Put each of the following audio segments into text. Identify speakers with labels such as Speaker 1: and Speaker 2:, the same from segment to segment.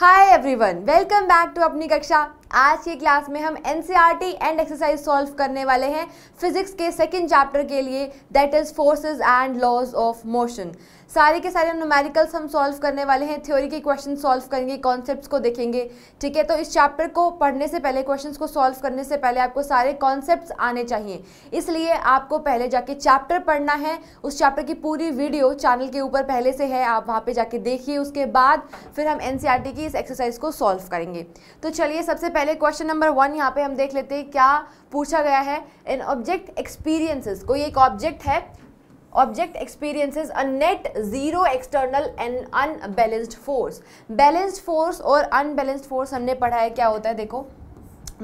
Speaker 1: Hi everyone welcome back to अपनी कक्षा आज की क्लास में हम एन एंड एक्सरसाइज सॉल्व करने वाले हैं फिजिक्स के सेकेंड चैप्टर के लिए that is forces and laws of motion सारे के सारे नोमेरिकल्स हम सॉल्व करने वाले हैं थ्योरी के क्वेश्चन सॉल्व करेंगे कॉन्सेप्ट्स को देखेंगे ठीक है तो इस चैप्टर को पढ़ने से पहले क्वेश्चंस को सॉल्व करने से पहले आपको सारे कॉन्सेप्ट्स आने चाहिए इसलिए आपको पहले जाके चैप्टर पढ़ना है उस चैप्टर की पूरी वीडियो चैनल के ऊपर पहले से है आप वहाँ पर जाके देखिए उसके बाद फिर हम एन e की इस एक्सरसाइज को सॉल्व करेंगे तो चलिए सबसे पहले क्वेश्चन नंबर वन यहाँ पर हम देख लेते हैं क्या पूछा गया है एन ऑब्जेक्ट एक्सपीरियंसेस कोई एक ऑब्जेक्ट है object experience experiences a net zero external and unbalanced force balanced force और अनबैलेंस्ड फोर्स हमने पढ़ा है क्या होता है देखो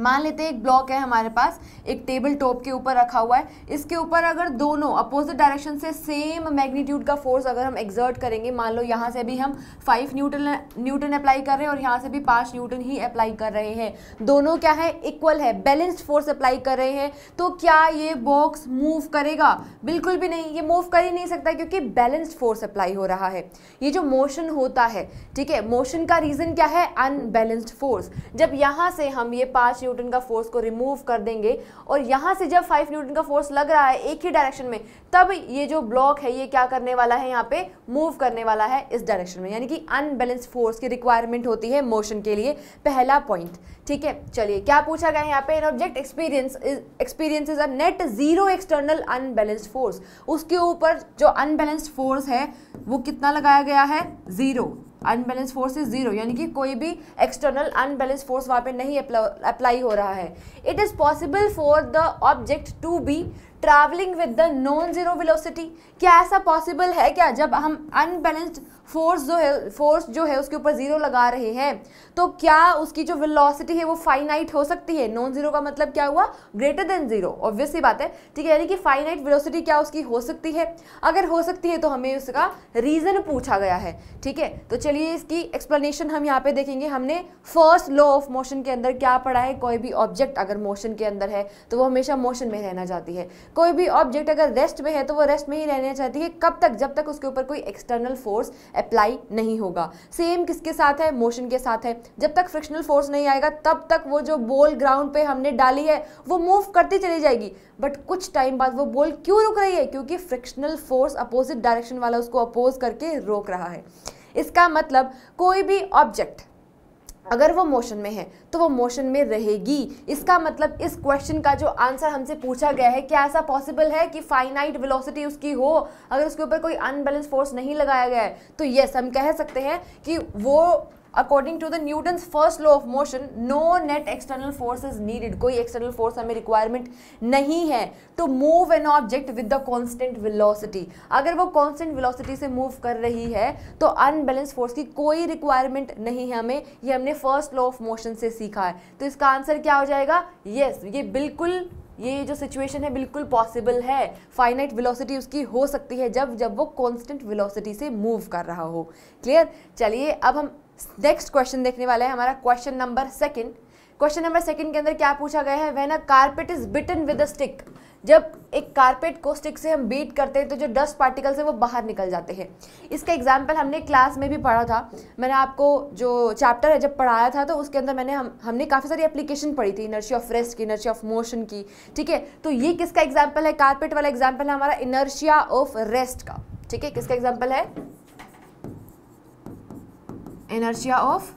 Speaker 1: मान लेते हैं एक ब्लॉक है हमारे पास एक टेबल टॉप के ऊपर रखा हुआ है इसके ऊपर अगर दोनों अपोजिट डायरेक्शन से सेम मैग्नीट्यूड का फोर्स अगर हम एग्जर्ट करेंगे मान लो यहाँ से भी हम फाइव न्यूटन न्यूटन अप्लाई कर रहे हैं और यहाँ से भी पाँच न्यूटन ही अप्लाई कर रहे हैं दोनों क्या है इक्वल है बैलेंस्ड फोर्स अप्लाई कर रहे हैं तो क्या ये बॉक्स मूव करेगा बिल्कुल भी नहीं ये मूव कर ही नहीं सकता क्योंकि बैलेंस्ड फोर्स अप्लाई हो रहा है ये जो मोशन होता है ठीक है मोशन का रीज़न क्या है अनबैलेंस्ड फोर्स जब यहाँ से हम ये पाँच न्यूटन का फोर्स को रिमूव कर देंगे और यहाँ से जब फाइव न्यूटन का फोर्स लग रहा है एक ही डायरेक्शन में तब ये जो ब्लॉक है ये क्या करने वाला है यहाँ पे मूव करने वाला है इस डायरेक्शन में यानी कि अनबैलेंस फोर्स की रिक्वायरमेंट होती है मोशन के लिए पहला पॉइंट ठीक है चलिए क्या पूछा गया है यहाँ पे an object experience experience is a net zero external unbalanced force उसके ऊपर जो अनबैलेंस्ड फोर्स है वो कितना लगाया गया है zero unbalance force is zero यानी कि कोई भी एक्सटर्नल अनबैलेंस फोर्स वहाँ पे नहीं अप्लाई हो रहा है it is possible for the object to be travelling with the non zero velocity क्या ऐसा पॉसिबल है क्या जब हम अनबैलेंस्ड फोर्स जो है फोर्स जो है उसके ऊपर ज़ीरो लगा रहे हैं तो क्या उसकी जो वेलोसिटी है वो फाइनाइट हो सकती है नॉन ज़ीरो का मतलब क्या हुआ ग्रेटर देन ज़ीरो ऑब्वियसली बात है ठीक है यानी कि फाइनाइट वेलोसिटी क्या उसकी हो सकती है अगर हो सकती है तो हमें उसका रीज़न पूछा गया है ठीक है तो चलिए इसकी एक्सप्लेनेशन हम यहाँ पे देखेंगे हमने फर्स्ट लॉ ऑफ मोशन के अंदर क्या पढ़ा है कोई भी ऑब्जेक्ट अगर मोशन के अंदर है तो वो हमेशा मोशन में रहना चाहती है कोई भी ऑब्जेक्ट अगर रेस्ट में है तो वो रेस्ट में ही रहना चाहती है कब तक जब तक उसके ऊपर कोई एक्सटर्नल फोर्स अप्लाई नहीं होगा सेम किसके साथ है मोशन के साथ है जब तक फ्रिक्शनल फोर्स नहीं आएगा तब तक वो जो बॉल ग्राउंड पे हमने डाली है वो मूव करती चली जाएगी बट कुछ टाइम बाद वो बॉल क्यों रुक रही है क्योंकि फ्रिक्शनल फोर्स अपोजिट डायरेक्शन वाला उसको अपोज करके रोक रहा है इसका मतलब कोई भी ऑब्जेक्ट अगर वो मोशन में है तो वो मोशन में रहेगी इसका मतलब इस क्वेश्चन का जो आंसर हमसे पूछा गया है क्या ऐसा पॉसिबल है कि फाइनाइट वेलोसिटी उसकी हो अगर उसके ऊपर कोई अनबैलेंस फोर्स नहीं लगाया गया है तो यस हम कह सकते हैं कि वो according to the Newton first law of motion no net external force is needed कोई एक्सटर्नल फोर्स हमें रिक्वायरमेंट नहीं है to move an object with the constant velocity अगर वो कॉन्स्टेंट विलोसिटी से मूव कर रही है तो अनबैलेंस फोर्स की कोई रिक्वायरमेंट नहीं है हमें ये हमने फर्स्ट लॉ ऑफ मोशन से सीखा है तो इसका आंसर क्या हो जाएगा येस yes, ये बिल्कुल ये जो सिचुएशन है बिल्कुल पॉसिबल है फाइनाइट वेलोसिटी उसकी हो सकती है जब जब वो कांस्टेंट वेलोसिटी से मूव कर रहा हो क्लियर चलिए अब हम नेक्स्ट क्वेश्चन देखने वाला है हमारा question number second question number second के अंदर क्या पूछा गया है when a carpet is beaten with a stick जब एक कारपेट को स्टिक से हम बीट करते हैं तो जो डस्ट पार्टिकल्स है वो बाहर निकल जाते हैं इसका एग्जाम्पल हमने क्लास में भी पढ़ा था मैंने आपको जो चैप्टर है जब पढ़ाया था तो उसके अंदर मैंने हम हमने काफ़ी सारी एप्लीकेशन पढ़ी थी इनर्जी ऑफ रेस्ट की इनर्जी ऑफ मोशन की ठीक है तो ये किसका एग्जाम्पल है कारपेट वाला एग्जाम्पल है हमारा इनर्शिया ऑफ रेस्ट का ठीक है किसका एग्जाम्पल है इनर्शिया ऑफ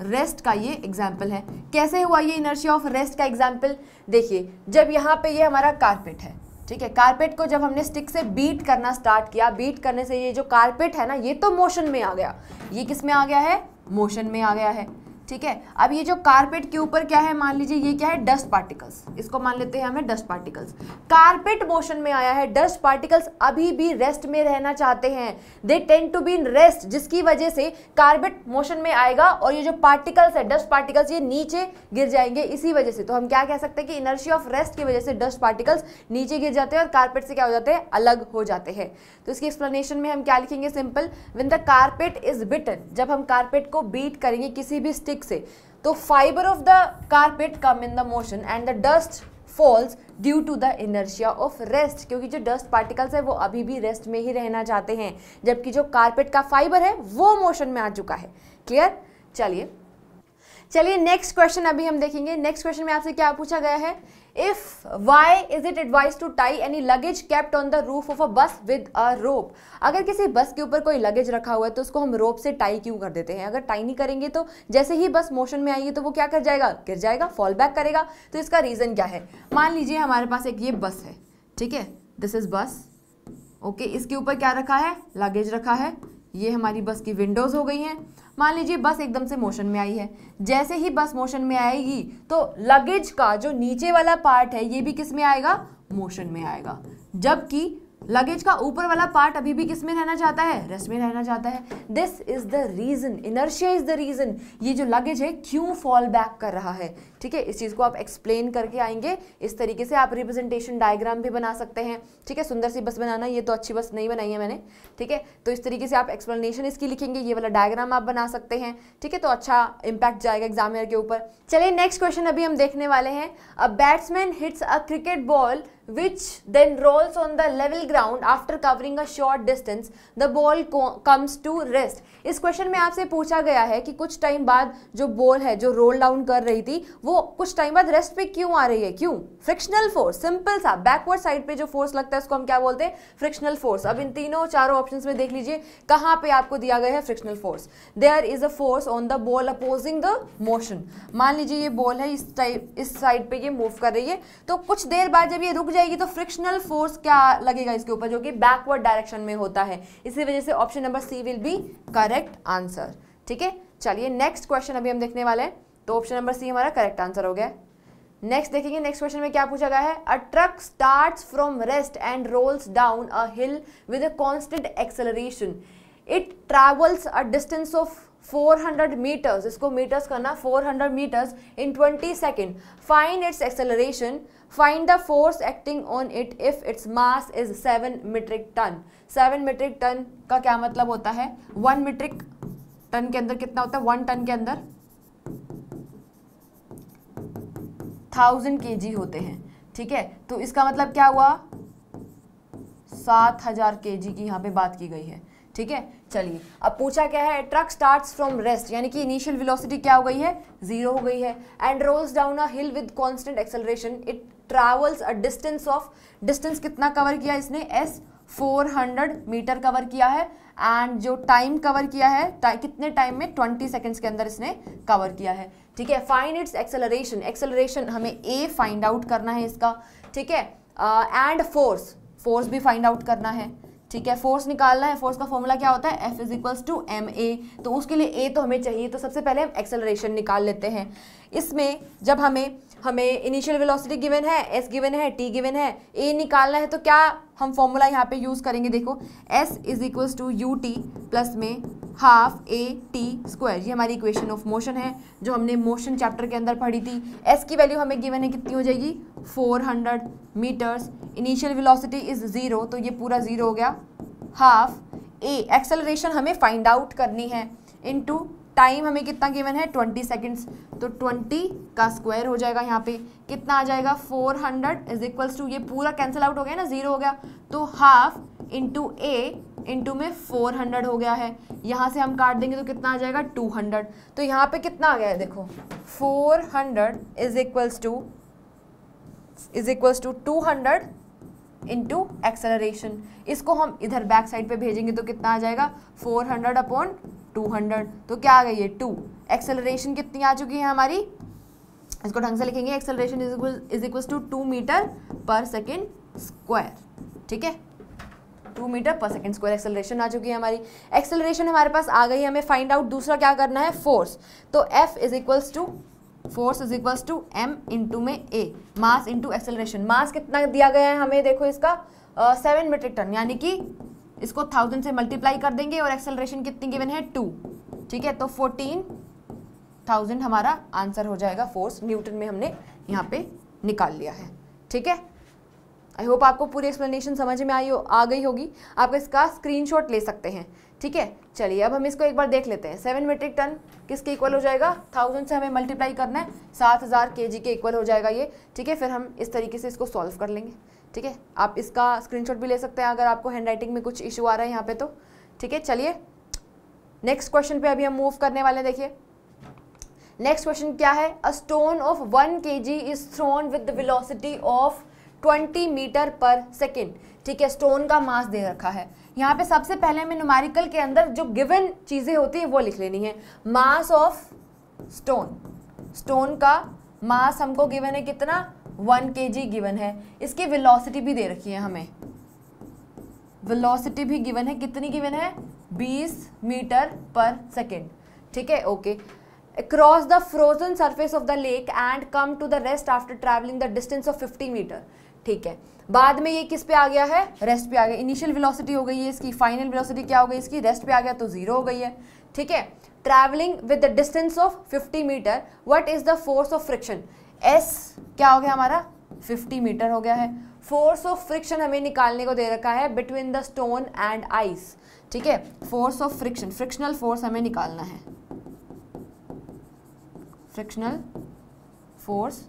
Speaker 1: रेस्ट का ये एग्जाम्पल है कैसे हुआ ये इनर्शिया ऑफ रेस्ट का एग्जाम्पल देखिए जब यहाँ पे ये हमारा कारपेट है ठीक है कारपेट को जब हमने स्टिक से बीट करना स्टार्ट किया बीट करने से ये जो कारपेट है ना ये तो मोशन में आ गया ये किस में आ गया है मोशन में आ गया है ठीक है अब ये जो कारपेट के ऊपर क्या है मान लीजिए ये क्या है डस्ट पार्टिकल्स इसको मान लेते हैं हमें डस्ट पार्टिकल्स कारपेट मोशन में आया है डस्ट पार्टिकल्स अभी भी रेस्ट में रहना चाहते हैं they tend to be in rest जिसकी वजह से कारपेट मोशन में आएगा और ये जो पार्टिकल्स है डस्ट पार्टिकल्स ये नीचे गिर जाएंगे इसी वजह से तो हम क्या कह सकते हैं कि इनर्जी ऑफ रेस्ट की वजह से डस्ट पार्टिकल्स नीचे गिर जाते हैं और कारपेट से क्या हो जाते हैं अलग हो जाते हैं तो इसकी एक्सप्लेनेशन में हम क्या लिखेंगे simple when the carpet is beaten जब हम कारपेट को बीट करेंगे किसी भी स्टिक किक से तो fibre of the carpet come in the motion and the dust falls due to the inertia of rest क्योंकि जो डस्ट पार्टिकल्स है वो अभी भी रेस्ट में ही रहना चाहते हैं जबकि जो कारपेट का फाइबर है वो मोशन में आ चुका है क्लियर चलिए चलिए नेक्स्ट क्वेश्चन अभी हम देखेंगे नेक्स्ट क्वेश्चन में आपसे क्या पूछा गया है if why is it advised to tie any luggage kept on the roof of a bus with a rope अगर किसी बस के ऊपर कोई लगेज रखा हुआ है तो उसको हम रोप से टाई क्यों कर देते हैं अगर टाई नहीं करेंगे तो जैसे ही बस मोशन में आएगी तो वो क्या कर जाएगा गिर जाएगा फॉल बैक करेगा तो इसका रीज़न क्या है मान लीजिए हमारे पास एक ये बस है ठीक है दिस इज़ बस ओके इसके ऊपर क्या रखा है लगेज रखा है ये हमारी बस की विंडोज़ हो गई हैं मान लीजिए बस एकदम से मोशन में आई है जैसे ही बस मोशन में आएगी तो लगेज का जो नीचे वाला पार्ट है ये भी किस में आएगा मोशन में आएगा जबकि लगेज का ऊपर वाला पार्ट अभी भी किस में रहना चाहता है रेस्ट में रहना चाहता है this is the reason inertia is the reason ये जो लगेज है क्यों फॉल बैक कर रहा है ठीक है इस चीज़ को आप एक्सप्लेन करके आएंगे इस तरीके से आप रिप्रेजेंटेशन डायग्राम भी बना सकते हैं ठीक है सुंदर सी बस बनाना ये तो अच्छी बस नहीं बनाई है मैंने ठीक है तो इस तरीके से आप एक्सप्लेनेशन इसकी लिखेंगे ये वाला डायग्राम आप बना सकते हैं ठीक है तो अच्छा इम्पैक्ट जाएगा एग्जामिनर के ऊपर चलिए नेक्स्ट क्वेश्चन अभी हम देखने वाले हैं a batsman hits a cricket ball which then rolls on the level ground after covering a short distance the ball comes to rest इस क्वेश्चन में आपसे पूछा गया है कि कुछ टाइम बाद जो बॉल है जो रोल डाउन कर रही थी वो कुछ टाइम बाद रेस्ट पे क्यों आ रही है क्यों फ्रिक्शनल फोर्स सिंपल सा बैकवर्ड साइड पे जो फोर्स लगता है उसको हम क्या बोलते हैं फ्रिक्शनल फोर्स अब इन तीनों चारों ऑप्शन में देख लीजिए कहां पे आपको दिया गया है frictional force there is a force on the ball opposing the motion मान लीजिए ये बॉल है इस टाइप इस साइड पे ये मूव कर रही है तो कुछ देर बाद जब ये रुक जाएगी तो फ्रिक्शनल फोर्स क्या लगेगा इसके ऊपर जो कि बैकवर्ड डायरेक्शन में होता है इसी वजह से option number C will be correct answer ठीक है चलिए नेक्स्ट क्वेश्चन अभी हम देखने वाले हैं तो ऑप्शन नंबर सी हमारा करेक्ट आंसर हो गया नेक्स्ट देखेंगे नेक्स्ट क्वेश्चन में क्या पूछा गया है a truck start from rest and rolls down a hill with a constant acceleration it travels a distance of 400 metres इसको मीटर्स करना 400 metres in 20 second find its acceleration find the force acting on it if its mass is 7 metric ton 7 metric ton का क्या मतलब होता है 1 metric ton के अंदर कितना होता है 1 टन के अंदर थाउजेंड के होते हैं ठीक है तो इसका मतलब क्या हुआ सात हजार के की यहाँ पे बात की गई है ठीक है चलिए अब पूछा क्या है ट्रक स्टार्ट्स फ्रॉम रेस्ट यानी कि इनिशियल वेलोसिटी क्या हो गई है जीरो हो गई है and rolls down a hill with constant acceleration it travels a distance of distance कितना कवर किया इसने एस 400 मीटर कवर किया है एंड जो टाइम कवर किया है कितने टाइम में 20 सेकेंड्स के अंदर इसने कवर किया है ठीक है फाइंड इट्स एक्सेलरेशन एक्सेलरेशन हमें ए फाइंड आउट करना है इसका ठीक है एंड फोर्स फोर्स भी फाइंड आउट करना है ठीक है फोर्स निकालना है फोर्स का फॉर्मूला क्या होता है F is equals to M A तो उसके लिए ए तो हमें चाहिए तो सबसे पहले हम एक्सेलरेशन निकाल लेते हैं इसमें जब हमें हमें इनिशियल वेलोसिटी गिवन है एस गिवन है टी गिवन है ए निकालना है तो क्या हम फॉर्मूला यहाँ पे यूज़ करेंगे देखो S is equals to U T plus में हाफ ए टी स्क्वायर ये हमारी इक्वेशन ऑफ मोशन है जो हमने मोशन चैप्टर के अंदर पढ़ी थी एस की वैल्यू हमें गिवन है कितनी हो जाएगी 400 metres initial velocity is zero तो ये पूरा ज़ीरो हो गया हाफ ए एक्सेलरेशन हमें फाइंड आउट करनी है टू टाइम हमें कितना गिवन है ट्वेंटी सेकेंड्स तो ट्वेंटी का स्क्वायर हो जाएगा यहाँ पे कितना आ जाएगा four hundred is equals to ये पूरा कैंसिल आउट हो गया ना जीरो हो गया तो हाफ इंटू ए इंटू में फोर हंड्रेड हो गया है यहाँ से हम काट देंगे तो कितना आ जाएगा टू हंड्रेड तो यहाँ पे कितना आ गया है देखो four hundred is equals to is equals to two hundred into acceleration इसको हम इधर बैक साइड पे भेजेंगे तो कितना आ जाएगा four hundred upon two hundred तो क्या आ गई है टू एक्सेलरेशन कितनी आ चुकी है हमारी इसको ढंग से लिखेंगे acceleration is equal to two metre पर सेकेंड स्क्वायर ठीक है टू मीटर पर सेकेंड स्क्वायर एक्सेलरेशन आ चुकी है हमारी एक्सेलरेशन हमारे पास आ गई हमें फाइंड आउट दूसरा क्या करना है फोर्स तो F is equals to force is equals to M into में ए मास इंटू एक्सेलरेशन मास कितना दिया गया है हमें देखो इसका सेवन मीट्रिक टन यानी कि इसको थाउजेंड से मल्टीप्लाई कर देंगे और एक्सेलरेशन कितनी गिवन है टू ठीक है तो फोर्टीन थाउजेंड हमारा आंसर हो जाएगा फोर्स न्यूटन में हमने यहाँ पे निकाल लिया है ठीक है आई होप आपको पूरी एक्सप्लेनेशन समझ में आई हो आ गई होगी आप इसका स्क्रीनशॉट ले सकते हैं ठीक है चलिए अब हम इसको एक बार देख लेते हैं सेवन मेट्रिक टन किसके इक्वल हो जाएगा थाउजेंड से हमें मल्टीप्लाई करना है सात हज़ार के जी के इक्वल हो जाएगा ये ठीक है फिर हम इस तरीके से इसको सॉल्व कर लेंगे ठीक है आप इसका स्क्रीनशॉट भी ले सकते हैं अगर आपको हैंडराइटिंग में कुछ इशू आ रहा है यहाँ पे तो ठीक है चलिए नेक्स्ट क्वेश्चन पे अभी हम मूव करने वाले हैं देखिए नेक्स्ट क्वेश्चन क्या है अ स्टोन ऑफ वन के G is thrown velocity of twenty metre पर सेकेंड ठीक है स्टोन का मास दे रखा है यहाँ पे सबसे पहले हमें नुमारिकल के अंदर जो गिवन चीज़ें होती है वो लिख लेनी है मास ऑफ स्टोन स्टोन का मास हमको गिवन है कितना वन के जी गिवन है इसकी वेलोसिटी भी दे रखी है हमें वेलोसिटी भी गिवन है कितनी गिवन है 20 मीटर पर सेकेंड ठीक है okay cross the frozen surface of the lake and come to the rest after travelling the distance of 50 metre ठीक है बाद में ये किस पे आ गया है रेस्ट पे आ गया इनिशियल वेलोसिटी हो गई है इसकी फाइनल वेलोसिटी क्या हो गई इसकी रेस्ट पे आ गया तो जीरो हो गई है ठीक है travelling with the distance of 50 metre what is the force of friction S क्या हो गया हमारा 50 मीटर हो गया है फोर्स ऑफ फ्रिक्शन हमें निकालने को दे रखा है between the stone and ice ठीक है force of friction frictional force हमें निकालना है फ्रिक्शनल फोर्स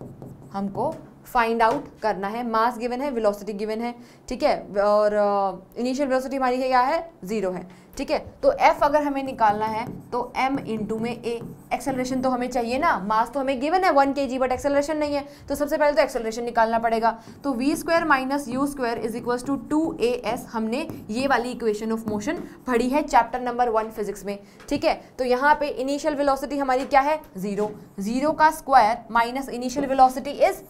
Speaker 1: हमको फाइंड आउट करना है मास गिवन है वेलोसिटी गिवन है ठीक है और इनिशियल uh, वेलोसिटी हमारी क्या है ज़ीरो है ठीक है तो एफ अगर हमें निकालना है तो एम इंटू में ए एक्सेलरेशन तो हमें चाहिए ना मास तो हमें गिवन है वन के जी बट एक्सेलरेशन नहीं है तो सबसे पहले तो एक्सेलरेशन निकालना पड़ेगा तो v square minus you square is equal to two A s हमने ये वाली इक्वेशन ऑफ मोशन पढ़ी है चैप्टर नंबर वन फिजिक्स में ठीक है तो यहाँ पे इनिशियल वेलोसिटी हमारी क्या है जीरो जीरो का square minus initial velocity is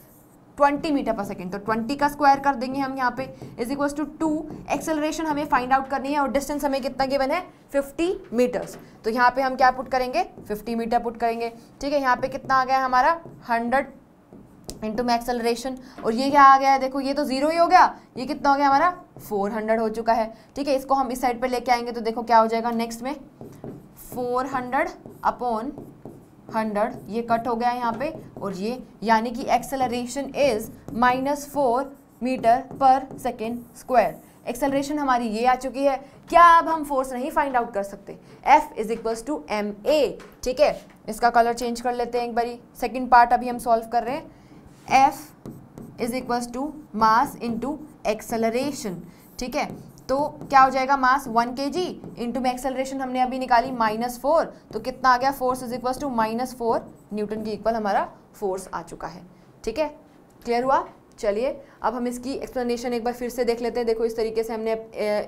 Speaker 1: 20 metre पर सेकेंड तो 20 का स्क्वायर कर देंगे हम यहाँ पे is equals to two acceleration हमें फाइंड आउट करनी है और डिस्टेंस हमें कितना गिवन है 50 मीटर्स तो यहाँ पे हम क्या पुट करेंगे 50 मीटर पुट करेंगे ठीक है यहाँ पे कितना आ गया हमारा 100 इंटू में एक्सेलरेशन और ये क्या आ गया है देखो ये तो जीरो ही हो गया ये कितना हो गया हमारा फोर हो चुका है ठीक है इसको हम इस साइड पर लेके आएंगे तो देखो क्या हो जाएगा नेक्स्ट में फोर अपॉन हंड्रेड ये कट हो गया यहाँ पे और ये यानी कि acceleration is minus four metre पर सेकेंड स्क्वायर एक्सेलरेशन हमारी ये आ चुकी है क्या अब हम फोर्स नहीं फाइंड आउट कर सकते F is equals to M a ठीक है इसका कलर चेंज कर लेते हैं एक बारी सेकेंड पार्ट अभी हम सॉल्व कर रहे हैं F is equals to mass into acceleration ठीक है तो क्या हो जाएगा मास वन के जी इंटू में एक्सेलरेशन हमने अभी निकाली माइनस फोर तो कितना आ गया force is equal to minus four newton के इक्वल हमारा फोर्स आ चुका है ठीक है क्लियर हुआ चलिए अब हम इसकी एक्सप्लेनेशन एक बार फिर से देख लेते हैं देखो इस तरीके से हमने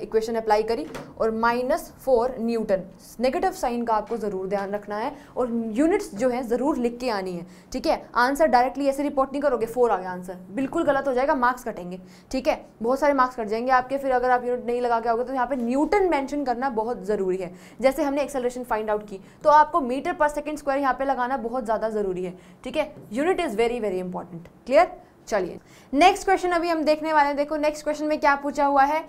Speaker 1: इक्वेशन अप्लाई करी और minus four newton negative sign का आपको ज़रूर ध्यान रखना है और यूनिट्स जो है ज़रूर लिख के आनी है ठीक है आंसर डायरेक्टली ऐसे रिपोर्ट नहीं करोगे फोर आ गया आंसर बिल्कुल गलत हो जाएगा मार्क्स कटेंगे ठीक है बहुत सारे मार्क्स कट जाएंगे आपके फिर अगर आप यूनिट नहीं लगा के आओगे तो यहाँ पर न्यूटन मैंशन करना बहुत ज़रूरी है जैसे हमने एक्सेलरेशन फाइंड आउट की तो आपको मीटर पर सेकेंड स्क्वायर यहाँ पर लगाना बहुत ज़्यादा ज़रूरी है ठीक है unit is very very important clear चलिए नेक्स्ट क्वेश्चन अभी हम देखने वाले हैं देखो नेक्स्ट क्वेश्चन में क्या पूछा हुआ है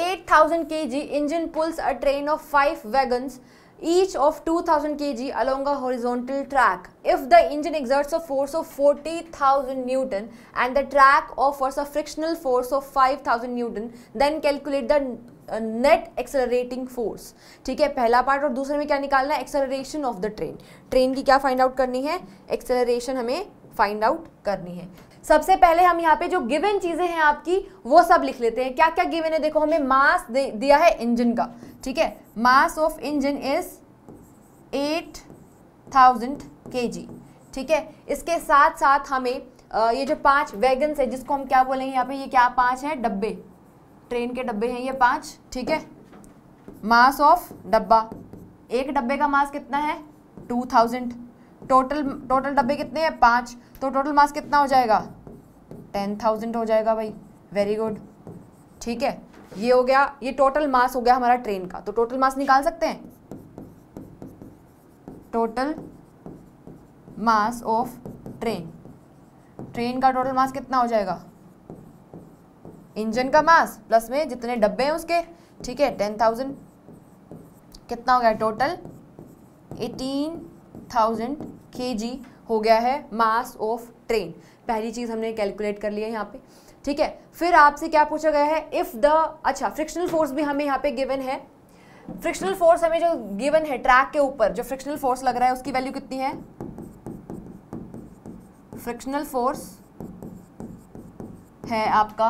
Speaker 1: eight thousand K G engine pulls a train of five wagon each of two thousand K G along kg along a horizontal track if the engine exerts a force of 40000 newton and the track offers frictional force of five thousand newton then calculate the net accelerating force ठीक है पहला part और दूसरे में क्या निकालना है acceleration of the train train की क्या फाइंड आउट करनी है एक्सेलरेशन हमें फाइंड आउट करनी है सबसे पहले हम यहाँ पे जो गिवन चीज़ें हैं आपकी वो सब लिख लेते हैं क्या क्या गिवन है देखो हमें मास दे, दिया है इंजन का ठीक है mass of engine is eight thousand K ठीक है इसके साथ साथ हमें ये जो पांच वैगन्स है जिसको हम क्या बोलेंगे यहाँ पे ये क्या पांच है डब्बे ट्रेन के डब्बे हैं ये पांच ठीक है मास ऑफ डब्बा एक डब्बे का मास कितना है टू थाउजेंड टोटल टोटल डब्बे कितने हैं पाँच तो टोटल मास कितना हो जाएगा टेन थाउजेंड हो जाएगा भाई वेरी गुड ठीक है ये हो गया ये टोटल मास हो गया हमारा ट्रेन का तो टोटल मास निकाल सकते हैं total mass of train train का टोटल मास कितना हो जाएगा इंजन का मास प्लस में जितने डब्बे हैं उसके ठीक है टेन थाउजेंड कितना हो गया टोटल एटीन थाउजेंड के हो गया है मास ऑफ ट्रेन पहली चीज़ हमने कैलकुलेट कर लिया है यहाँ पे ठीक है फिर आपसे क्या पूछा गया है इफ़ द अच्छा फ्रिक्शनल फोर्स भी हमें यहाँ पे गिवन है फ्रिक्शनल फोर्स हमें जो गिवन है ट्रैक के ऊपर जो फ्रिक्शनल फोर्स लग रहा है उसकी वैल्यू कितनी है फ्रिक्शनल फोर्स है आपका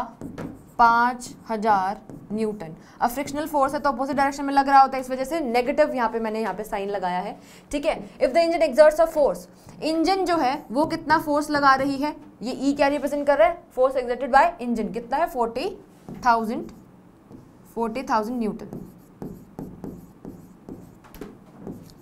Speaker 1: पाँच हज़ार न्यूटन अब फ्रिक्शनल फोर्स है तो अपोजिट डायरेक्शन में लग रहा होता है इस वजह से नेगेटिव यहाँ पे मैंने यहाँ पे साइन लगाया है ठीक है if the engine exerts a force engine जो है वो कितना फोर्स लगा रही है ये ई e क्या रिप्रेजेंट कर रहा है फोर्स एग्जर्टेड बाय इंजन कितना है forty thousand forty thousand newton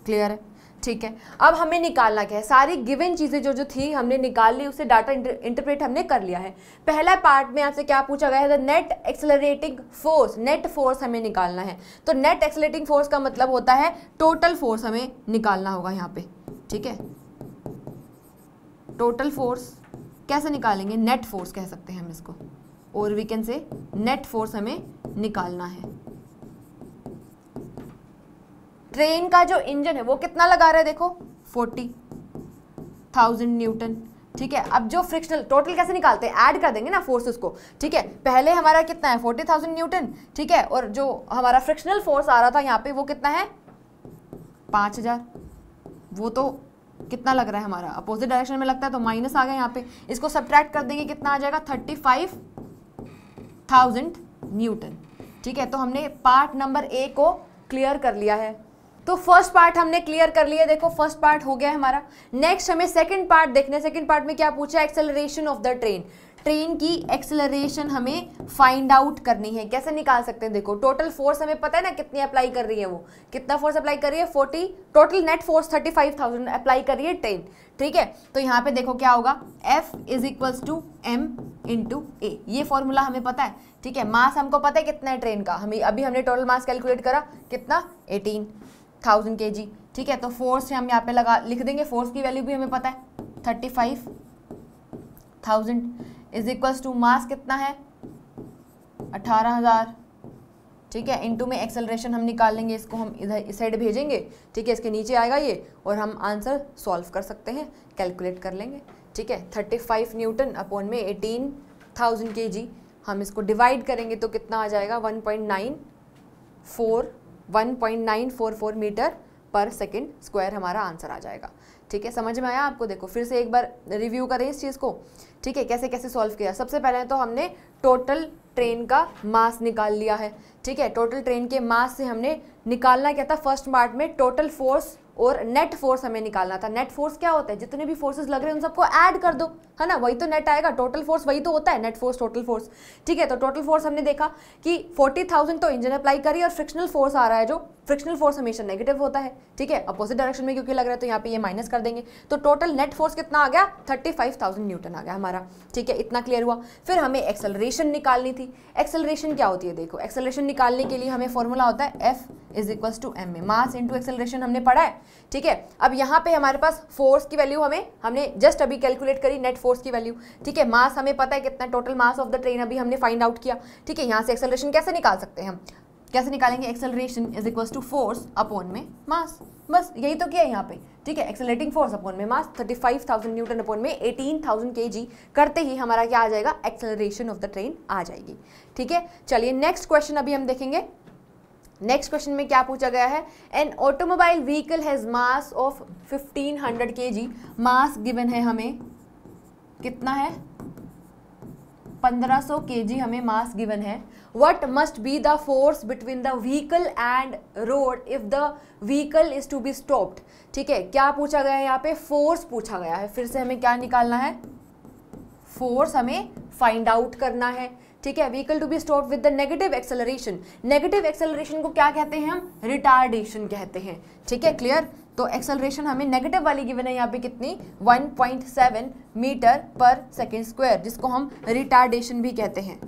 Speaker 1: clear है ठीक है अब हमें निकालना क्या है सारी गिवन चीज़ें जो जो थी हमने निकाल ली उसे डाटा इंटरप्रेट हमने कर लिया है पहला पार्ट में आपसे क्या पूछा गया है the net accelerating force net force हमें निकालना है तो नेट एक्सेलरेटिंग फोर्स का मतलब होता है टोटल फोर्स हमें निकालना होगा यहाँ पे ठीक है टोटल फोर्स कैसे निकालेंगे नेट फोर्स कह सकते हैं हम इसको और we can say net force हमें निकालना है ट्रेन का जो इंजन है वो कितना लगा रहा है देखो फोर्टी थाउजेंड न्यूटन ठीक है अब जो फ्रिक्शनल टोटल कैसे निकालते हैं ऐड कर देंगे ना फोर्सेस को ठीक है पहले हमारा कितना है फोर्टी थाउजेंड न्यूटन ठीक है और जो हमारा फ्रिक्शनल फोर्स आ रहा था यहाँ पे वो कितना है पाँच हज़ार वो तो कितना लग रहा है हमारा अपोजिट डायरेक्शन में लगता है तो माइनस आ गया यहाँ पे इसको सब्ट्रैक्ट कर देंगे कितना आ जाएगा थर्टी फाइव थाउजेंड न्यूटन ठीक है तो हमने पार्ट नंबर ए को क्लियर कर लिया है तो फर्स्ट पार्ट हमने क्लियर कर लिया देखो फर्स्ट पार्ट हो गया हमारा नेक्स्ट हमें सेकंड पार्ट देखने सेकंड पार्ट में क्या पूछा acceleration of the train train की एक्सेलरेशन हमें फाइंड आउट करनी है कैसे निकाल सकते हैं देखो टोटल फोर्स हमें पता है ना कितनी अप्लाई कर रही है वो कितना फोर्स अप्लाई कर रही है forty total net force thirty five thousand apply कर रही है ट्रेन ठीक है तो यहाँ पे देखो क्या होगा F is equals to M into a ये फॉर्मूला हमें पता है ठीक है मास हमको पता है कितना है ट्रेन का हमें अभी हमने टोटल मास कैलकुलेट करा कितना एटीन थाउजेंड के जी ठीक है तो फोर्स हम यहाँ पे लगा लिख देंगे फोर्स की वैल्यू भी हमें पता है thirty five thousand is equals to mass कितना है अठारह हज़ार ठीक है इनटू में एक्सेलरेशन हम निकाल लेंगे इसको हम इधर इस साइड भेजेंगे ठीक है इसके नीचे आएगा ये और हम आंसर सॉल्व कर सकते हैं कैलकुलेट कर लेंगे ठीक है थर्टी फाइव न्यूटन अपॉन में एटीन थाउजेंड के जी हम इसको डिवाइड करेंगे तो कितना आ जाएगा one point nine four 1.944 metre पर सेकेंड स्क्वायर हमारा आंसर आ जाएगा ठीक है समझ में आया आपको देखो फिर से एक बार रिव्यू करें इस चीज़ को ठीक है कैसे कैसे सॉल्व किया सबसे पहले तो हमने टोटल ट्रेन का मास निकाल लिया है ठीक है टोटल ट्रेन के मास से हमने निकालना क्या था फर्स्ट पार्ट में टोटल फोर्स और नेट फोर्स हमें निकालना था नेट फोर्स क्या होता है जितने भी फोर्सेस लग रहे हैं उन सबको ऐड कर दो है ना वही तो नेट आएगा टोटल फोर्स वही तो होता है नेट फोर्स टोटल फोर्स ठीक है तो टोटल फोर्स हमने देखा कि फोर्टी थाउजेंड तो इंजन अप्लाई करी और फ्रिक्शनल फोर्स आ रहा है जो फ्रिक्शनल फोर्स हमेशा नेगेटिव होता है ठीक है अपोजिट डायरेक्शन में क्योंकि लग रहा है तो यहाँ पे ये माइनस कर देंगे तो टोटल नेट फोर्स कितना आ गया थर्टी फाइव थाउजेंड न्यूटन आ गया हमारा ठीक है इतना क्लियर हुआ फिर हमें एक्सेलरेशन निकालनी थी एक्सेलरेशन क्या होती है देखो एक्सेलरेशन निकालने के लिए हमें फॉर्मूला होता है F is equal to M A mass into acceleration हमने पढ़ा है ठीक है अब यहाँ पे हमारे पास फोर्स की वैल्यू हमें हमने जस्ट अभी कैलकुलेट करी नेट फोर्स की वैल्यू ठीक है मास हमें पता है कितना total mass of the train अभी हमने फाइंड आउट किया ठीक है यहाँ से एक्सेलरेशन कैसे निकाल सकते हैं हम कैसे निकालेंगे acceleration is equal to force upon में मास बस यही तो किया है यहाँ पे ठीक है एक्सेलेटिंग फोर्स अपोन में मास थाउजेंड न्यूटन अपोन में के जी करते ही हमारा क्या आ जाएगा एक्सेलरेशन ऑफ द ट्रेन आ जाएगी ठीक है चलिए नेक्स्ट क्वेश्चन अभी हम देखेंगे नेक्स्ट क्वेश्चन में क्या पूछा गया है an automobile vehicle has mass of 1500 hundred K G mass given है हमें कितना है 1500 केजी हमें मास गिवन है what must be the force between the vehicle and road if the vehicle is to be stopped ठीक है क्या पूछा गया है यहाँ पे फोर्स पूछा गया है फिर से हमें क्या निकालना है फोर्स हमें फाइंड आउट करना है ठीक है vehicle to be stop with the negative acceleration negative acceleration को क्या कहते हैं हम रिटार्डेशन कहते हैं ठीक है क्लियर तो एक्सेलरेशन हमें नेगेटिव वाली गिवन है यहाँ पे कितनी 1.7 मीटर पर सेकेंड स्क्वायर जिसको हम रिटार्डेशन भी कहते हैं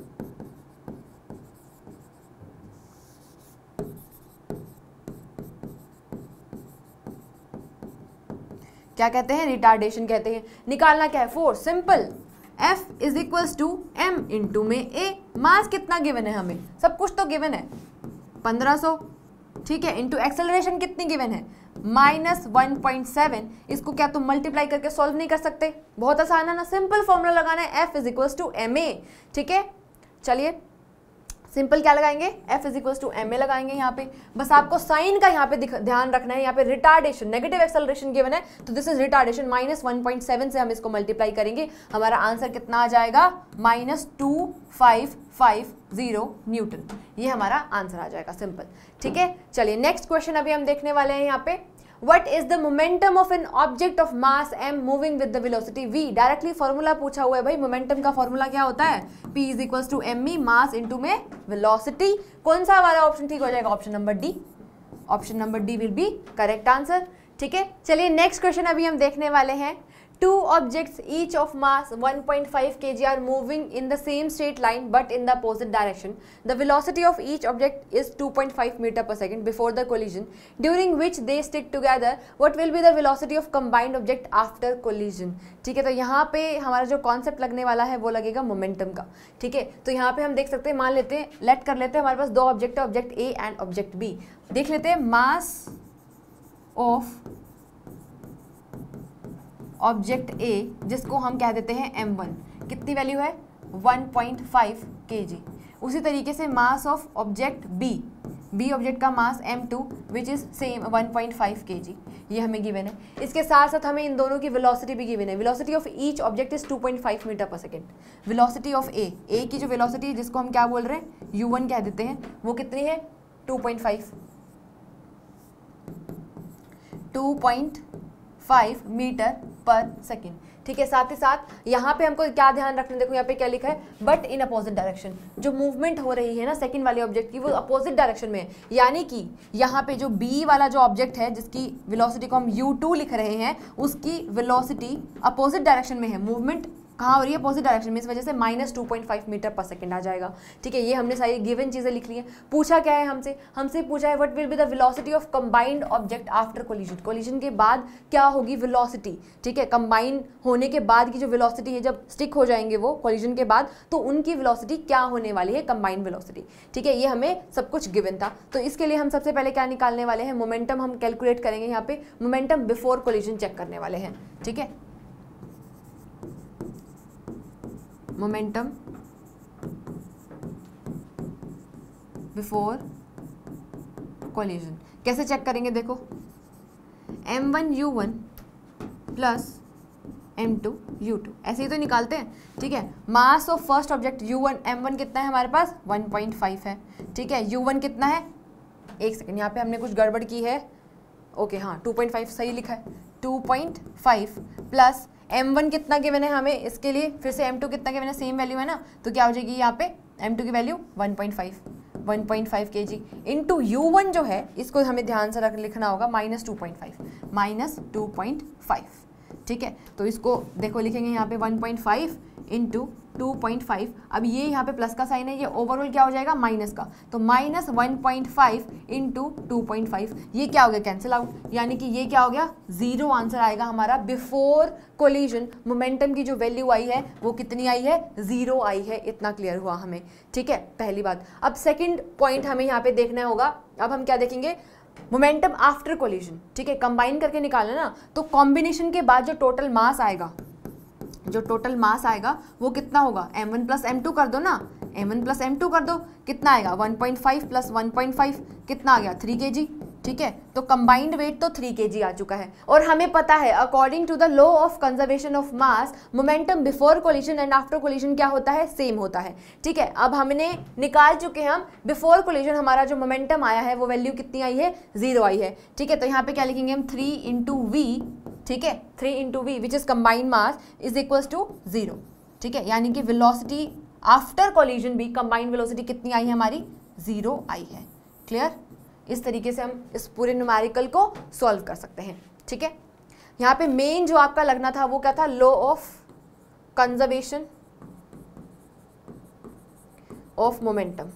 Speaker 1: क्या कहते हैं रिटार्डेशन कहते हैं निकालना क्या है force simple F is equal to M into में ए मास कितना गिवन है हमें सब कुछ तो गिवन है पंद्रह सौ ठीक है इंटू एक्सेलरेशन कितनी गिवन है माइनस वन पॉइंट सेवन इसको क्या तुम मल्टीप्लाई करके सॉल्व नहीं कर सकते बहुत आसान है ना सिंपल फॉर्मूला लगाना है F is equal to M a ठीक है चलिए सिंपल क्या लगाएंगे F is equal to M a लगाएंगे यहाँ पे बस आपको साइन का यहाँ पे ध्यान रखना है यहाँ पे रिटार्डेशन नेगेटिव एक्सेलरेशन गिवन है तो this is retardation minus one point seven से हम इसको मल्टीप्लाई करेंगे हमारा आंसर कितना आ जाएगा minus two five five zero newton ये हमारा आंसर आ जाएगा सिंपल ठीक है चलिए नेक्स्ट क्वेश्चन अभी हम देखने वाले हैं यहाँ पे what is the momentum of an object of mass m moving with the velocity v directly formula पूछा हुआ है भाई मोमेंटम का फॉर्मूला क्या होता है P is equal to m e mass into मे विलोसिटी कौन सा वाला ऑप्शन ठीक हो जाएगा option number D option number D will be correct answer ठीक है चलिए नेक्स्ट क्वेश्चन अभी हम देखने वाले हैं two objects each of mass 1.5 kg are moving in the same straight line but in the opposite direction the velocity of each object is 2.5 meter per second before the collision during which they stick together what will be the velocity of combined object after collision ठीक है तो यहाँ पे हमारा जो concept लगने वाला है वो लगेगा मोमेंटम का ठीक है तो यहाँ पे हम देख सकते हैं मान लेते हैं लेट कर लेते हैं हमारे पास दो ऑब्जेक्ट है object A and object B देख लेते हैं मास ऑफ ऑब्जेक्ट ए जिसको हम कह देते हैं एम वन कितनी वैल्यू है 1.5 kg उसी तरीके से mass of object B B object का mass m two which is same 1.5 kg ये हमें गिवन है इसके साथ साथ हमें इन दोनों की वेलोसिटी भी गिवन है velocity of each object is 2.5 metre पर second velocity of A A की जो वेलोसिटी है जिसको हम क्या बोल रहे हैं यू वन कह देते हैं वो कितनी है 2.5 2.5 मीटर पर सेकेंड ठीक है साथ ही साथ यहाँ पे हमको क्या ध्यान रखना देखो यहाँ पे क्या लिखा है बट इन अपोजिट डायरेक्शन जो मूवमेंट हो रही है ना सेकेंड वाले ऑब्जेक्ट की वो अपोजिट डायरेक्शन में है यानी कि यहाँ पे जो बी वाला जो ऑब्जेक्ट है जिसकी वेलोसिटी को हम यू टू लिख रहे हैं उसकी वेलोसिटी अपोजिट डायरेक्शन में है मूवमेंट हो हाँ, और है पॉजिटिव डायरेक्शन में इस वजह से minus two point five metre पर सेकेंड आ जाएगा ठीक है ये हमने सारी गिवन चीज़ें लिख ली हैं पूछा क्या है हमसे हमसे पूछा है what will be the velocity of combined object after collision collision के बाद क्या होगी विलोसिटी ठीक है कम्बाइंड होने के बाद की जो विलोसिटी है जब स्टिक हो जाएंगे वो कोलिजन के बाद तो उनकी विलोसिटी क्या होने वाली है कंबाइंड विलोसिटी ठीक है ये हमें सब कुछ गिवन था तो इसके लिए हम सबसे पहले क्या निकालने वाले हैं मोमेंटम हम कैलकुलेट करेंगे यहाँ पे मोमेंटम बिफोर कोलिजन चेक करने वाले हैं ठीक है momentum बिफोर कोलिजन कैसे चेक करेंगे देखो m one u one plus m two u two ऐसे ही तो निकालते हैं ठीक है mass of first object u one m one कितना है हमारे पास वन पॉइंट फाइव है ठीक है यू वन कितना है एक सेकेंड यहाँ पे हमने कुछ गड़बड़ की है ओके हाँ टू पॉइंट फाइव सही लिखा है two point five plus m one कितना गिवन है हमें इसके लिए फिर से एम टू कितना गिवन है सेम वैल्यू है ना तो क्या हो जाएगी यहाँ पे एम टू की value one point five one point five K G into you one जो है इसको हमें ध्यान से रख लिखना होगा minus two point five minus two point five ठीक है तो इसको देखो लिखेंगे यहाँ पे one point five into two point five अब ये यहाँ पे प्लस का साइन है ये ओवरऑल क्या हो जाएगा माइनस का तो minus one point five into two point five ये क्या हो गया कैंसिल आउट यानी कि ये क्या हो गया जीरो आंसर आएगा हमारा बिफोर कोलिजन मोमेंटम की जो वैल्यू आई है वो कितनी आई है जीरो आई है इतना क्लियर हुआ हमें ठीक है पहली बात अब सेकेंड पॉइंट हमें यहाँ पे देखना होगा अब हम क्या देखेंगे मोमेंटम आफ्टर कोलिजन ठीक है कंबाइन करके निकालना ना तो कॉम्बिनेशन के बाद जो टोटल मास आएगा जो टोटल मास आएगा वो कितना होगा m one plus m two कर दो ना m one plus m two कर दो कितना आएगा one point five plus one point five कितना आ गया थ्री के जी ठीक है तो कंबाइंड वेट तो थ्री के जी आ चुका है और हमें पता है according to the law of conservation of mass momentum before collision and after collision क्या होता है सेम होता है ठीक है अब हमने निकाल चुके हैं हम बिफोर कोलिशन हमारा जो मोमेंटम आया है वो वैल्यू कितनी आई है जीरो आई है ठीक है तो यहाँ पे क्या लिखेंगे हम थ्री इंटू वी ठीक है three into v which is combined mass is equal to zero ठीक है यानी कि विलोसिटी आफ्टर कॉलिजन भी कंबाइंड विलोसिटी कितनी आई है हमारी जीरो आई है क्लियर इस तरीके से हम इस पूरे न्यूमेरिकल को सॉल्व कर सकते हैं ठीक है यहाँ पे मेन जो आपका लगना था वो क्या था law of conservation of momentum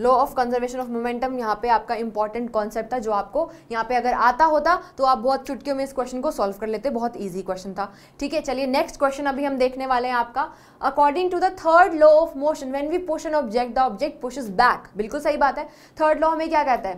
Speaker 1: law of conservation of momentum यहाँ पे आपका इंपॉर्टेंट कॉन्सेप्ट था जो आपको यहाँ पे अगर आता होता तो आप बहुत चुटकियों में इस क्वेश्चन को सॉल्व कर लेते बहुत ईजी क्वेश्चन था ठीक है चलिए नेक्स्ट क्वेश्चन अभी हम देखने वाले हैं आपका according to the third law of motion when we push object the object push back बिल्कुल सही बात है थर्ड लॉ हमें क्या कहता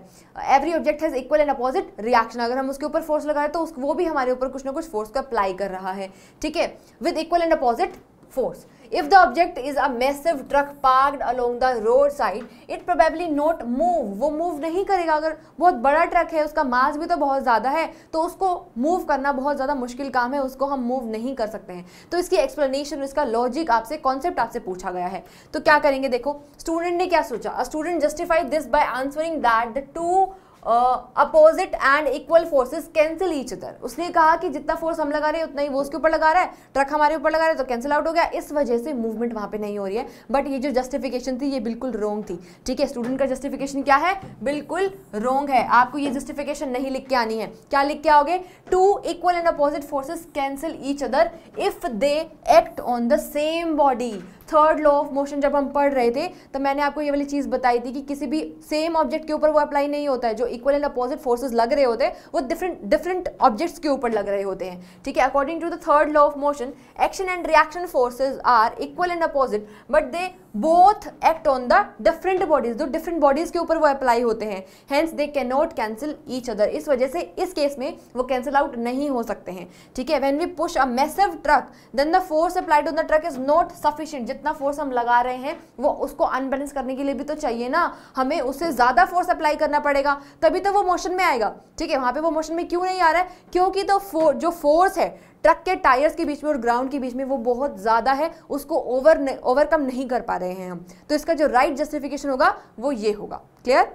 Speaker 1: है every object has equal and opposite reaction अगर हम उसके ऊपर फोर्स लगाए तो वो भी हमारे ऊपर कुछ ना कुछ फोर्स को अप्लाई कर रहा है ठीक है with equal and opposite force. If the object is a massive truck parked along the road side, it probably not move. वो move नहीं करेगा अगर बहुत बड़ा ट्रक है उसका मास भी तो बहुत ज़्यादा है तो उसको move करना बहुत ज़्यादा मुश्किल काम है उसको हम move नहीं कर सकते हैं तो इसकी एक्सप्लेनेशन इसका लॉजिक आपसे कॉन्सेप्ट आपसे पूछा गया है तो क्या करेंगे देखो स्टूडेंट ने क्या सोचा student justify this by answering that the two opposite and equal forces cancel each other उसने कहा कि जितना फोर्स हम लगा रहे हैं उतना ही वो उसके ऊपर लगा रहा है ट्रक हमारे ऊपर लगा रहा है तो कैंसिल आउट हो गया इस वजह से मूवमेंट वहां पे नहीं हो रही है बट ये जो जस्टिफिकेशन थी ये बिल्कुल रोंग थी ठीक है स्टूडेंट का जस्टिफिकेशन क्या है बिल्कुल रोंग है आपको ये जस्टिफिकेशन नहीं लिख के आनी है क्या लिख के आओगे two equal and opposite forces cancel each other if they act on the same body third law of motion जब हम पढ़ रहे थे तो मैंने आपको ये वाली चीज़ बताई थी कि किसी भी सेम ऑब्जेक्ट के ऊपर वो अप्लाई नहीं होता है जो इक्वल एंड अपोजिट फोर्सेज लग रहे होते हैं वो डिफरेंट डिफरेंट ऑब्जेक्ट्स के ऊपर लग रहे होते हैं ठीक है according to the third law of motion action and reaction forces are equal and opposite but they both act on the different bodies दो डिफरेंट बॉडीज के ऊपर वो अप्लाई होते हैं hence they can not cancel each other इस वजह से इस केस में वो कैंसिल आउट नहीं हो सकते हैं ठीक है when we push a massive truck then the force applied on the truck is not sufficient जितना फोर्स हम लगा रहे हैं वो उसको अनबैलेंस करने के लिए भी तो चाहिए ना हमें उससे ज़्यादा फोर्स अप्लाई करना पड़ेगा तभी तो वो मोशन में आएगा ठीक है वहां पर वो मोशन में क्यों नहीं आ रहा है क्योंकि तो फो, जो फोर्स है ट्रक के टायर्स के बीच में और ग्राउंड के बीच में वो बहुत ज़्यादा है उसको ओवर ओवरकम नहीं कर पा रहे हैं हम तो इसका जो राइट जस्टिफिकेशन होगा वो ये होगा क्लियर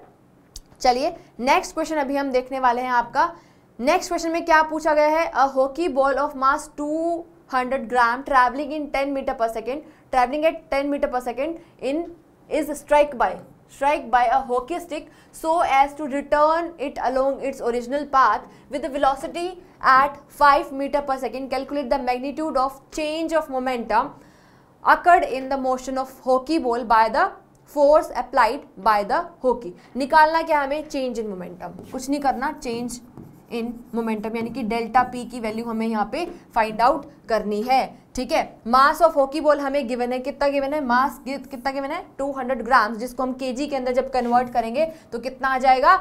Speaker 1: चलिए नेक्स्ट क्वेश्चन अभी हम देखने वाले हैं आपका नेक्स्ट क्वेश्चन में क्या पूछा गया है a hockey ball of mass 200 gram travelling in 10 metre पर सेकेंड ट्रैवलिंग एट 10 मीटर पर second in is strike by strike by a hockey stick so as to return it along its original path with the velocity at 5 meter per second. Calculate the magnitude of change of momentum occurred in the motion of hockey ball by the force applied by the hockey निकालना क्या हमें change in momentum कुछ नहीं करना change in momentum यानी कि delta P की value हमें यहाँ पे फाइंड आउट करनी है ठीक है मास ऑफ हॉकी बॉल हमें गिवन है कितना गिवन है मास कितना गिवन है 200 ग्राम जिसको हम केजी के अंदर जब कन्वर्ट करेंगे तो कितना आ जाएगा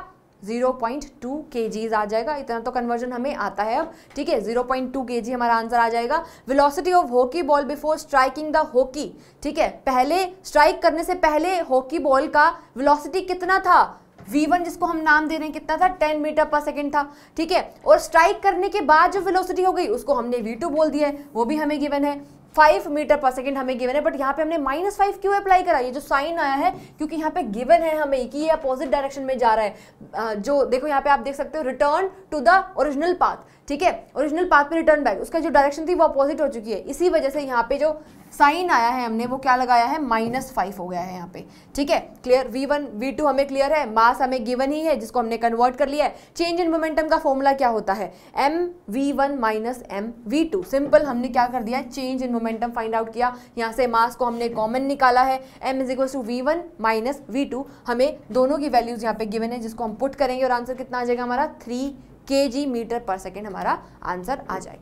Speaker 1: 0.2 पॉइंट आ जाएगा इतना तो कन्वर्जन हमें आता है अब ठीक है 0.2 पॉइंट हमारा आंसर आ जाएगा velocity of hockey ball before striking the hockey ठीक है पहले स्ट्राइक करने से पहले हॉकी बॉल का वेलोसिटी कितना था V1 जिसको हम नाम दे रहे हैं कितना था 10 मीटर पर सेकेंड था ठीक है और स्ट्राइक करने के बाद जो वेलोसिटी हो गई उसको हमने V2 बोल दिया है वो भी हमें गिवन है फाइव मीटर पर सेकेंड हमें गिवन है बट यहाँ पे हमने माइनस फाइव क्यों अप्लाई करा ये जो साइन आया है क्योंकि यहाँ पे गिवन है हमें कि ये अपोजिट डायरेक्शन में जा रहा है जो देखो यहाँ पे आप देख सकते हो return to the original path ठीक है ओरिजिनल पाथ पे रिटर्न बैक उसका जो डायरेक्शन थी वो अपोजिट हो चुकी है इसी वजह से यहाँ पे जो साइन आया है हमने वो क्या लगाया है माइनस फाइव हो गया है यहाँ पे ठीक है clear v one v two हमें क्लियर है मास हमें गिवन ही है जिसको हमने कन्वर्ट कर लिया है चेंज इन मोमेंटम का फॉर्मूला क्या होता है m v one minus m v two simple हमने क्या कर दिया है change in momentum find out किया यहाँ से मास को हमने कॉमन निकाला है M is equal to v one minus v two हमें दोनों की वैल्यूज यहाँ पे गिवन है जिसको हम पुट करेंगे और आंसर कितना आ जाएगा हमारा थ्री के जी मीटर पर सेकेंड हमारा आंसर आ जाए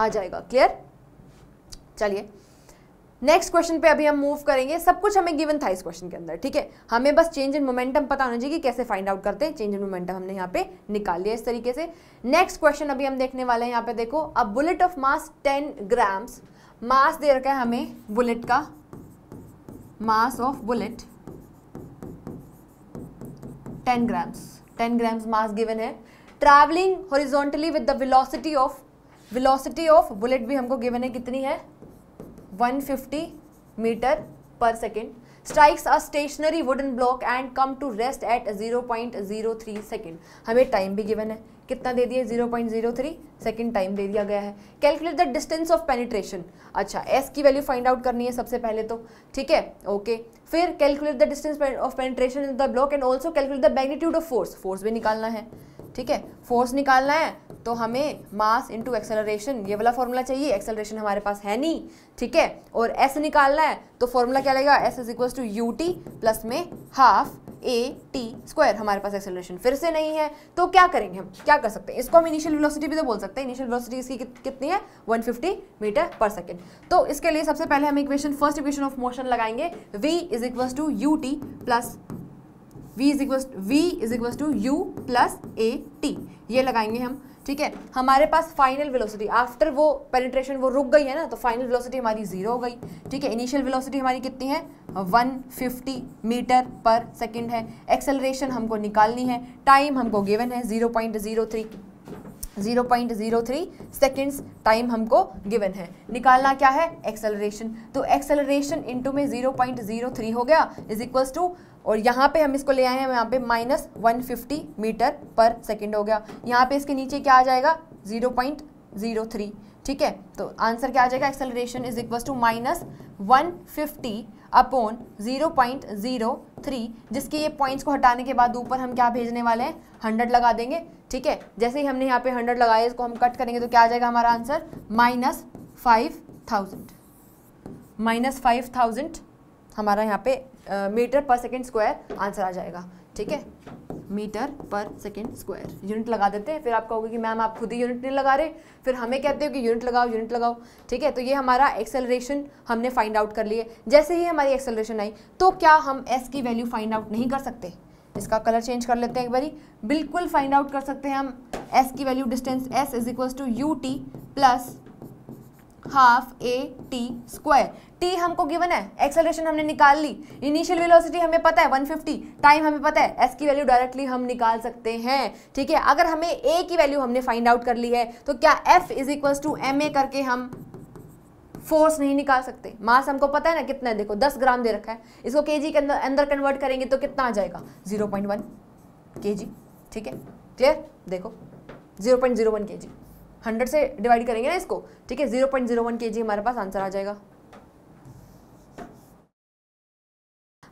Speaker 1: आ जाएगा क्लियर चलिए नेक्स्ट क्वेश्चन पे अभी हम मूव करेंगे सब कुछ हमें गिवन था इस क्वेश्चन के अंदर ठीक है हमें बस चेंज इन मोमेंटम पता होना चाहिए कि कैसे फाइंड आउट करते हैं चेंज इन मोमेंटम हमने यहाँ पे निकाल लिया इस तरीके से नेक्स्ट क्वेश्चन अभी हम देखने वाले हैं यहाँ पे देखो अब bullet of mass 10 grams mass दे रखा है हमें बुलेट का mass of bullet ten grams ten grams mass given है travelling horizontally with the velocity of velocity of bullet भी हमको गिवन है कितनी है 150 मीटर पर second strikes are stationary wooden block and come to rest at 0.03 second हमें time भी given है कितना दे दिया 0.03 सेकेंड टाइम दे दिया गया है calculate the distance of penetration अच्छा एस की वैल्यू फाइंड आउट करनी है सबसे पहले तो ठीक है ओके फिर calculate the distance of penetration in the block and also calculate the magnitude of force force भी निकालना है ठीक है फोर्स निकालना है तो हमें मास इंटू एक्सेलरेशन ये वाला फॉर्मूला चाहिए एक्सेलरेशन हमारे पास है नहीं ठीक है और एस निकालना है तो फॉर्मूला क्या लगेगा s is equal to U T plus में हाफ ए टी स्क्वायर हमारे पास एक्सेलरेशन फिर से नहीं है तो क्या करेंगे हम क्या कर सकते हैं इसको हम इनिशियल वेलोसिटी भी तो बोल सकते हैं इनिशियल वेलोसिटी इसकी कितनी है 150 मीटर पर सेकेंड तो इसके लिए सबसे पहले हम equation first equation of motion लगाएंगे v is equal to U T plus v is equal v is equal to u plus a t ये लगाएंगे हम ठीक है हमारे पास फाइनल वेलोसिटी आफ्टर वो पेनिट्रेशन वो रुक गई है ना तो फाइनल वेलोसिटी हमारी जीरो हो गई ठीक है इनिशियल वेलोसिटी हमारी कितनी है 150 मीटर पर सेकंड है एक्सेलरेशन हमको निकालनी है टाइम हमको गिवन है 0.03 0.03 सेकंड्स टाइम हमको गिवन है निकालना क्या है एक्सेलरेशन तो एक्सेलरेशन इंटू में जीरो हो गया इज इक्वल्स टू और यहाँ पे हम इसको ले आए हैं यहाँ पे माइनस वन फिफ्टी मीटर पर सेकेंड हो गया यहाँ पे इसके नीचे क्या आ जाएगा ज़ीरो पॉइंट ज़ीरो थ्री ठीक है तो आंसर क्या आ जाएगा acceleration is equal to minus one fifty upon zero point zero three जिसके ये पॉइंट्स को हटाने के बाद ऊपर हम क्या भेजने वाले हैं हंड्रेड लगा देंगे ठीक है जैसे ही हमने यहाँ पे हंड्रेड लगाए इसको हम कट करेंगे तो क्या आ जाएगा हमारा answer minus five thousand minus five thousand हमारा यहाँ पे मीटर पर सेकेंड स्क्वायर आंसर आ जाएगा ठीक है मीटर पर सेकेंड स्क्वायर यूनिट लगा देते हैं फिर आप कहोगे कि मैम आप खुद ही यूनिट नहीं लगा रहे फिर हमें कहते हो कि यूनिट लगाओ यूनिट लगाओ ठीक है तो ये हमारा एक्सेलरेशन हमने फाइंड आउट कर लिए जैसे ही हमारी एक्सेलरेशन आई तो क्या हम एस की वैल्यू फाइंड आउट नहीं कर सकते इसका कलर चेंज कर लेते हैं एक बारी बिल्कुल फाइंड आउट कर सकते हैं हम एस की value distance s is equal to U T plus half A T square t हमको गिवन है एक्सेलरेशन हमने निकाल ली इनिशियल वेलोसिटी हमें पता है 150 टाइम हमें पता है एस की वैल्यू डायरेक्टली हम निकाल सकते हैं ठीक है अगर हमें ए की वैल्यू हमने फाइंड आउट कर ली है तो क्या f is equal to M a करके हम फोर्स नहीं निकाल सकते मास हमको पता है ना कितना है देखो दस ग्राम दे रखा है इसको के के अंदर अंदर कन्वर्ट करेंगे तो कितना आ जाएगा जीरो पॉइंट वन के जी ठीक है क्लियर देखो जीरो पॉइंट जीरो वन के जी हंड्रेड से डिवाइड करेंगे ना इसको ठीक है जीरो पॉइंट जीरो वन के जी हमारे पास आंसर आ जाएगा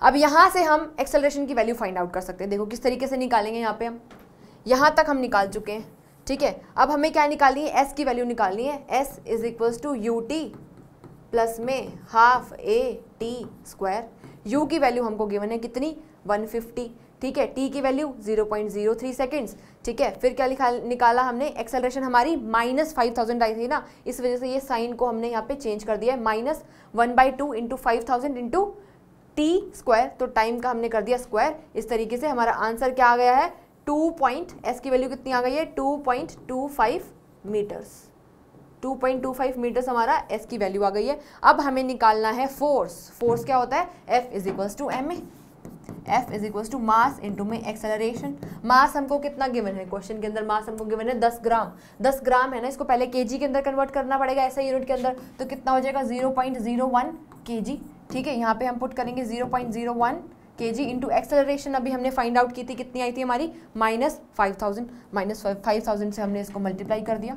Speaker 1: अब यहाँ से हम एक्सेलरेशन की वैल्यू फाइंड आउट कर सकते हैं देखो किस तरीके से निकालेंगे यहाँ पे हम यहाँ तक हम निकाल चुके हैं ठीक है अब हमें क्या निकालनी है एस की वैल्यू निकालनी है s is equals to U T plus में half A T square u की वैल्यू हमको गिवन है कितनी 150 ठीक है टी की वैल्यू 0.03 सेकेंड्स ठीक है फिर क्या लिखा निकाला हमने एक्सेलरेशन हमारी माइनस फाइव थाउजेंड आई थी ना इस वजह से ये साइन को हमने यहाँ पे चेंज कर दिया है minus one by two into five thousand into t square तो टाइम का हमने कर दिया स्क्वायर इस तरीके से हमारा आंसर क्या आ गया है टू पॉइंट एस की वैल्यू कितनी आ गई है two point two five metres two two point five metres हमारा एस की वैल्यू आ गई है अब हमें निकालना है फोर्स फोर्स क्या होता है F is equals to M a f is equals to mass into में एक्सेलरेशन मास हमको कितना गिवन है क्वेश्चन के अंदर मास हमको गिवन है दस ग्राम दस ग्राम है ना इसको पहले के के अंदर कन्वर्ट करना पड़ेगा ऐसा यूनिट के अंदर तो कितना हो जाएगा जीरो पॉइंट जीरो वन के जी ठीक है यहाँ पे हम पुट करेंगे जीरो पॉइंट जीरो वन के जी इंटू एक्सेलरेशन अभी हमने फाइंड आउट की थी कितनी आई थी हमारी minus five thousand minus five thousand से हमने इसको मल्टीप्लाई कर दिया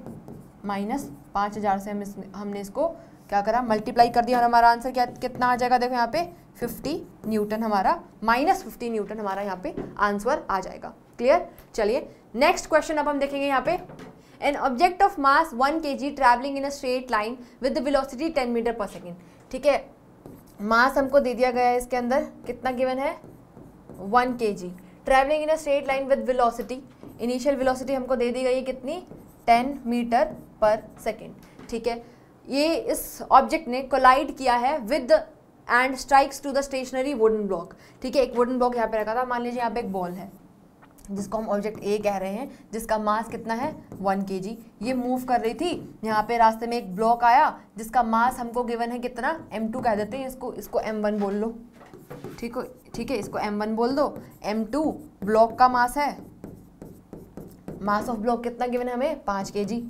Speaker 1: माइनस पाँच हज़ार से हम इस हमने इसको क्या करा मल्टीप्लाई कर दिया और हमारा आंसर क्या कितना आ जाएगा देखो यहाँ पे 50 न्यूटन हमारा माइनस फिफ्टी न्यूटन हमारा यहाँ पे आंसर आ जाएगा क्लियर चलिए नेक्स्ट क्वेश्चन अब हम देखेंगे यहाँ पे an object of mass one के g travelling in a straight line with velocity ten metre पर सेकेंड ठीक है मास हमको दे दिया गया है इसके अंदर कितना गिवन है वन के g travelling in a straight line with velocity initial velocity हमको दे दी गई है कितनी टेन मीटर पर सेकेंड ठीक है ये इस ऑब्जेक्ट ने कोलाइड किया है with and strikes to the stationary wooden block ठीक है एक वुडन ब्लॉक यहाँ पे रखा था मान लीजिए यहाँ पे एक बॉल है जिसको हम ऑब्जेक्ट ए कह रहे हैं जिसका मास कितना है वन के जी ये मूव कर रही थी यहाँ पे रास्ते में एक ब्लॉक आया जिसका मास हमको गिवन है कितना एम टू कह देते हैं इसको इसको एम वन बोल लो ठीक हो ठीक है इसको एम वन बोल दो एम टू ब्लॉक का मास है मास ऑफ ब्लॉक कितना गिवन है हमें पाँच के जी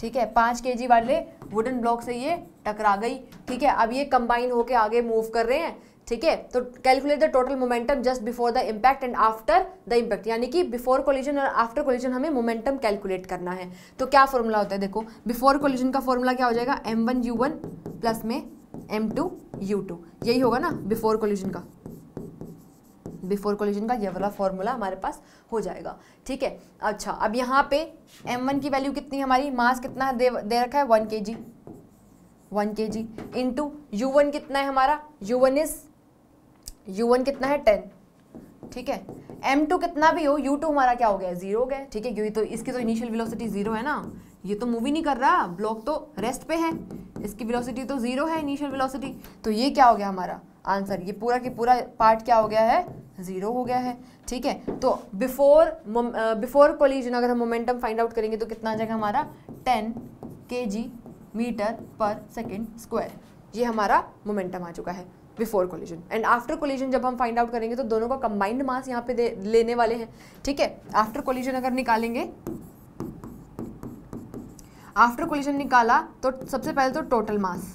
Speaker 1: ठीक है पाँच के जी वाले वुडन ब्लॉक से ये टकरा गई ठीक है अब ये कंबाइन होके आगे मूव कर रहे हैं ठीक है तो calculate the total momentum just before the impact and after the impact यानी कि बिफोर कोलिजन और आफ्टर कोलिजन हमें मोमेंटम कैलकुलेट करना है तो क्या फॉर्मूला होता है देखो बिफोर कोलिजन का फॉर्मूला क्या हो जाएगा m one u one plus में एम टू यू टू यही होगा ना बिफोर कोलिजन का बिफोर कोलिजन का ये वाला फॉर्मूला हमारे पास हो जाएगा ठीक है अच्छा अब यहाँ पे एम वन की वैल्यू कितनी हमारी मास कितना दे, दे रखा है वन के जी वन के जी इंटू यू वन कितना है हमारा u one is u one कितना है टेन ठीक है एम टू कितना भी हो यू टू हमारा क्या हो गया जीरो हो गया ठीक है क्योंकि तो इसकी तो इनिशियल वेलोसिटी जीरो है ना ये तो मूव ही नहीं कर रहा ब्लॉक तो रेस्ट पे है इसकी वेलोसिटी तो जीरो है इनिशियल वेलोसिटी तो ये क्या हो गया हमारा आंसर ये पूरा की पूरा पार्ट क्या हो गया है जीरो हो गया है ठीक है तो बिफोर बिफोर कोलिजन अगर हम मोमेंटम फाइंड आउट करेंगे तो कितना आ जाएगा हमारा टेन के मीटर पर सेकेंड स्क्वायर ये हमारा मोमेंटम आ चुका है before collision and after collision जब हम फाइंड आउट करेंगे तो दोनों का कंबाइंड मास यहाँ पे लेने वाले हैं ठीक है आफ्टर कोलिजन अगर निकालेंगे आफ्टर कोलिजन निकाला तो सबसे पहले तो टोटल मास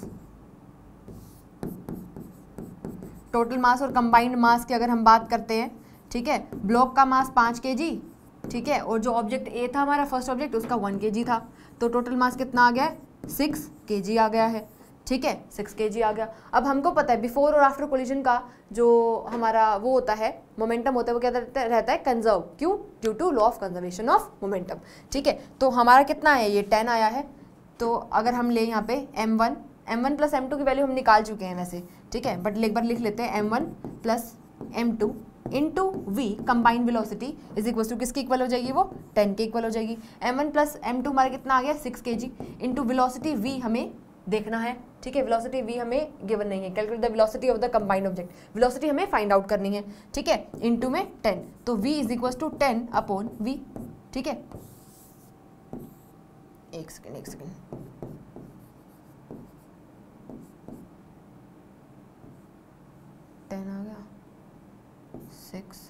Speaker 1: टोटल मास और कंबाइंड मास की अगर हम बात करते हैं ठीक है ब्लॉक का मास पाँच के जी ठीक है और जो ऑब्जेक्ट ए था हमारा फर्स्ट ऑब्जेक्ट उसका वन के जी था तो टोटल मास कितना आ गया सिक्स के जी आ गया है ठीक है सिक्स के आ गया अब हमको पता है बिफोर और आफ्टर कोलिजन का जो हमारा वो होता है मोमेंटम होता है वो क्या रहता है कंजर्व क्यों due to law of conservation of momentum ठीक है तो हमारा कितना है ये टेन आया है तो अगर हम ले यहाँ पे m one m one plus m two की वैल्यू हम निकाल चुके हैं वैसे ठीक है बट एक बार लिख लेते हैं m one plus m two into v combined velocity is equal to किसकी इक्वल हो जाएगी वो टेन के इक्वल हो जाएगी m one plus m two हमारा कितना आ गया सिक्स के जी इंटू विलोसिटी वी हमें देखना है ठीक है वेलोसिटी वी हमें गिवन नहीं है calculate the velocity of the combined object velocity हमें फाइंड आउट करनी है ठीक है इनटू में टेन तो v is equal to ten upon v ठीक है एक सेकेंड एक सेकेंड टेन आ गया सिक्स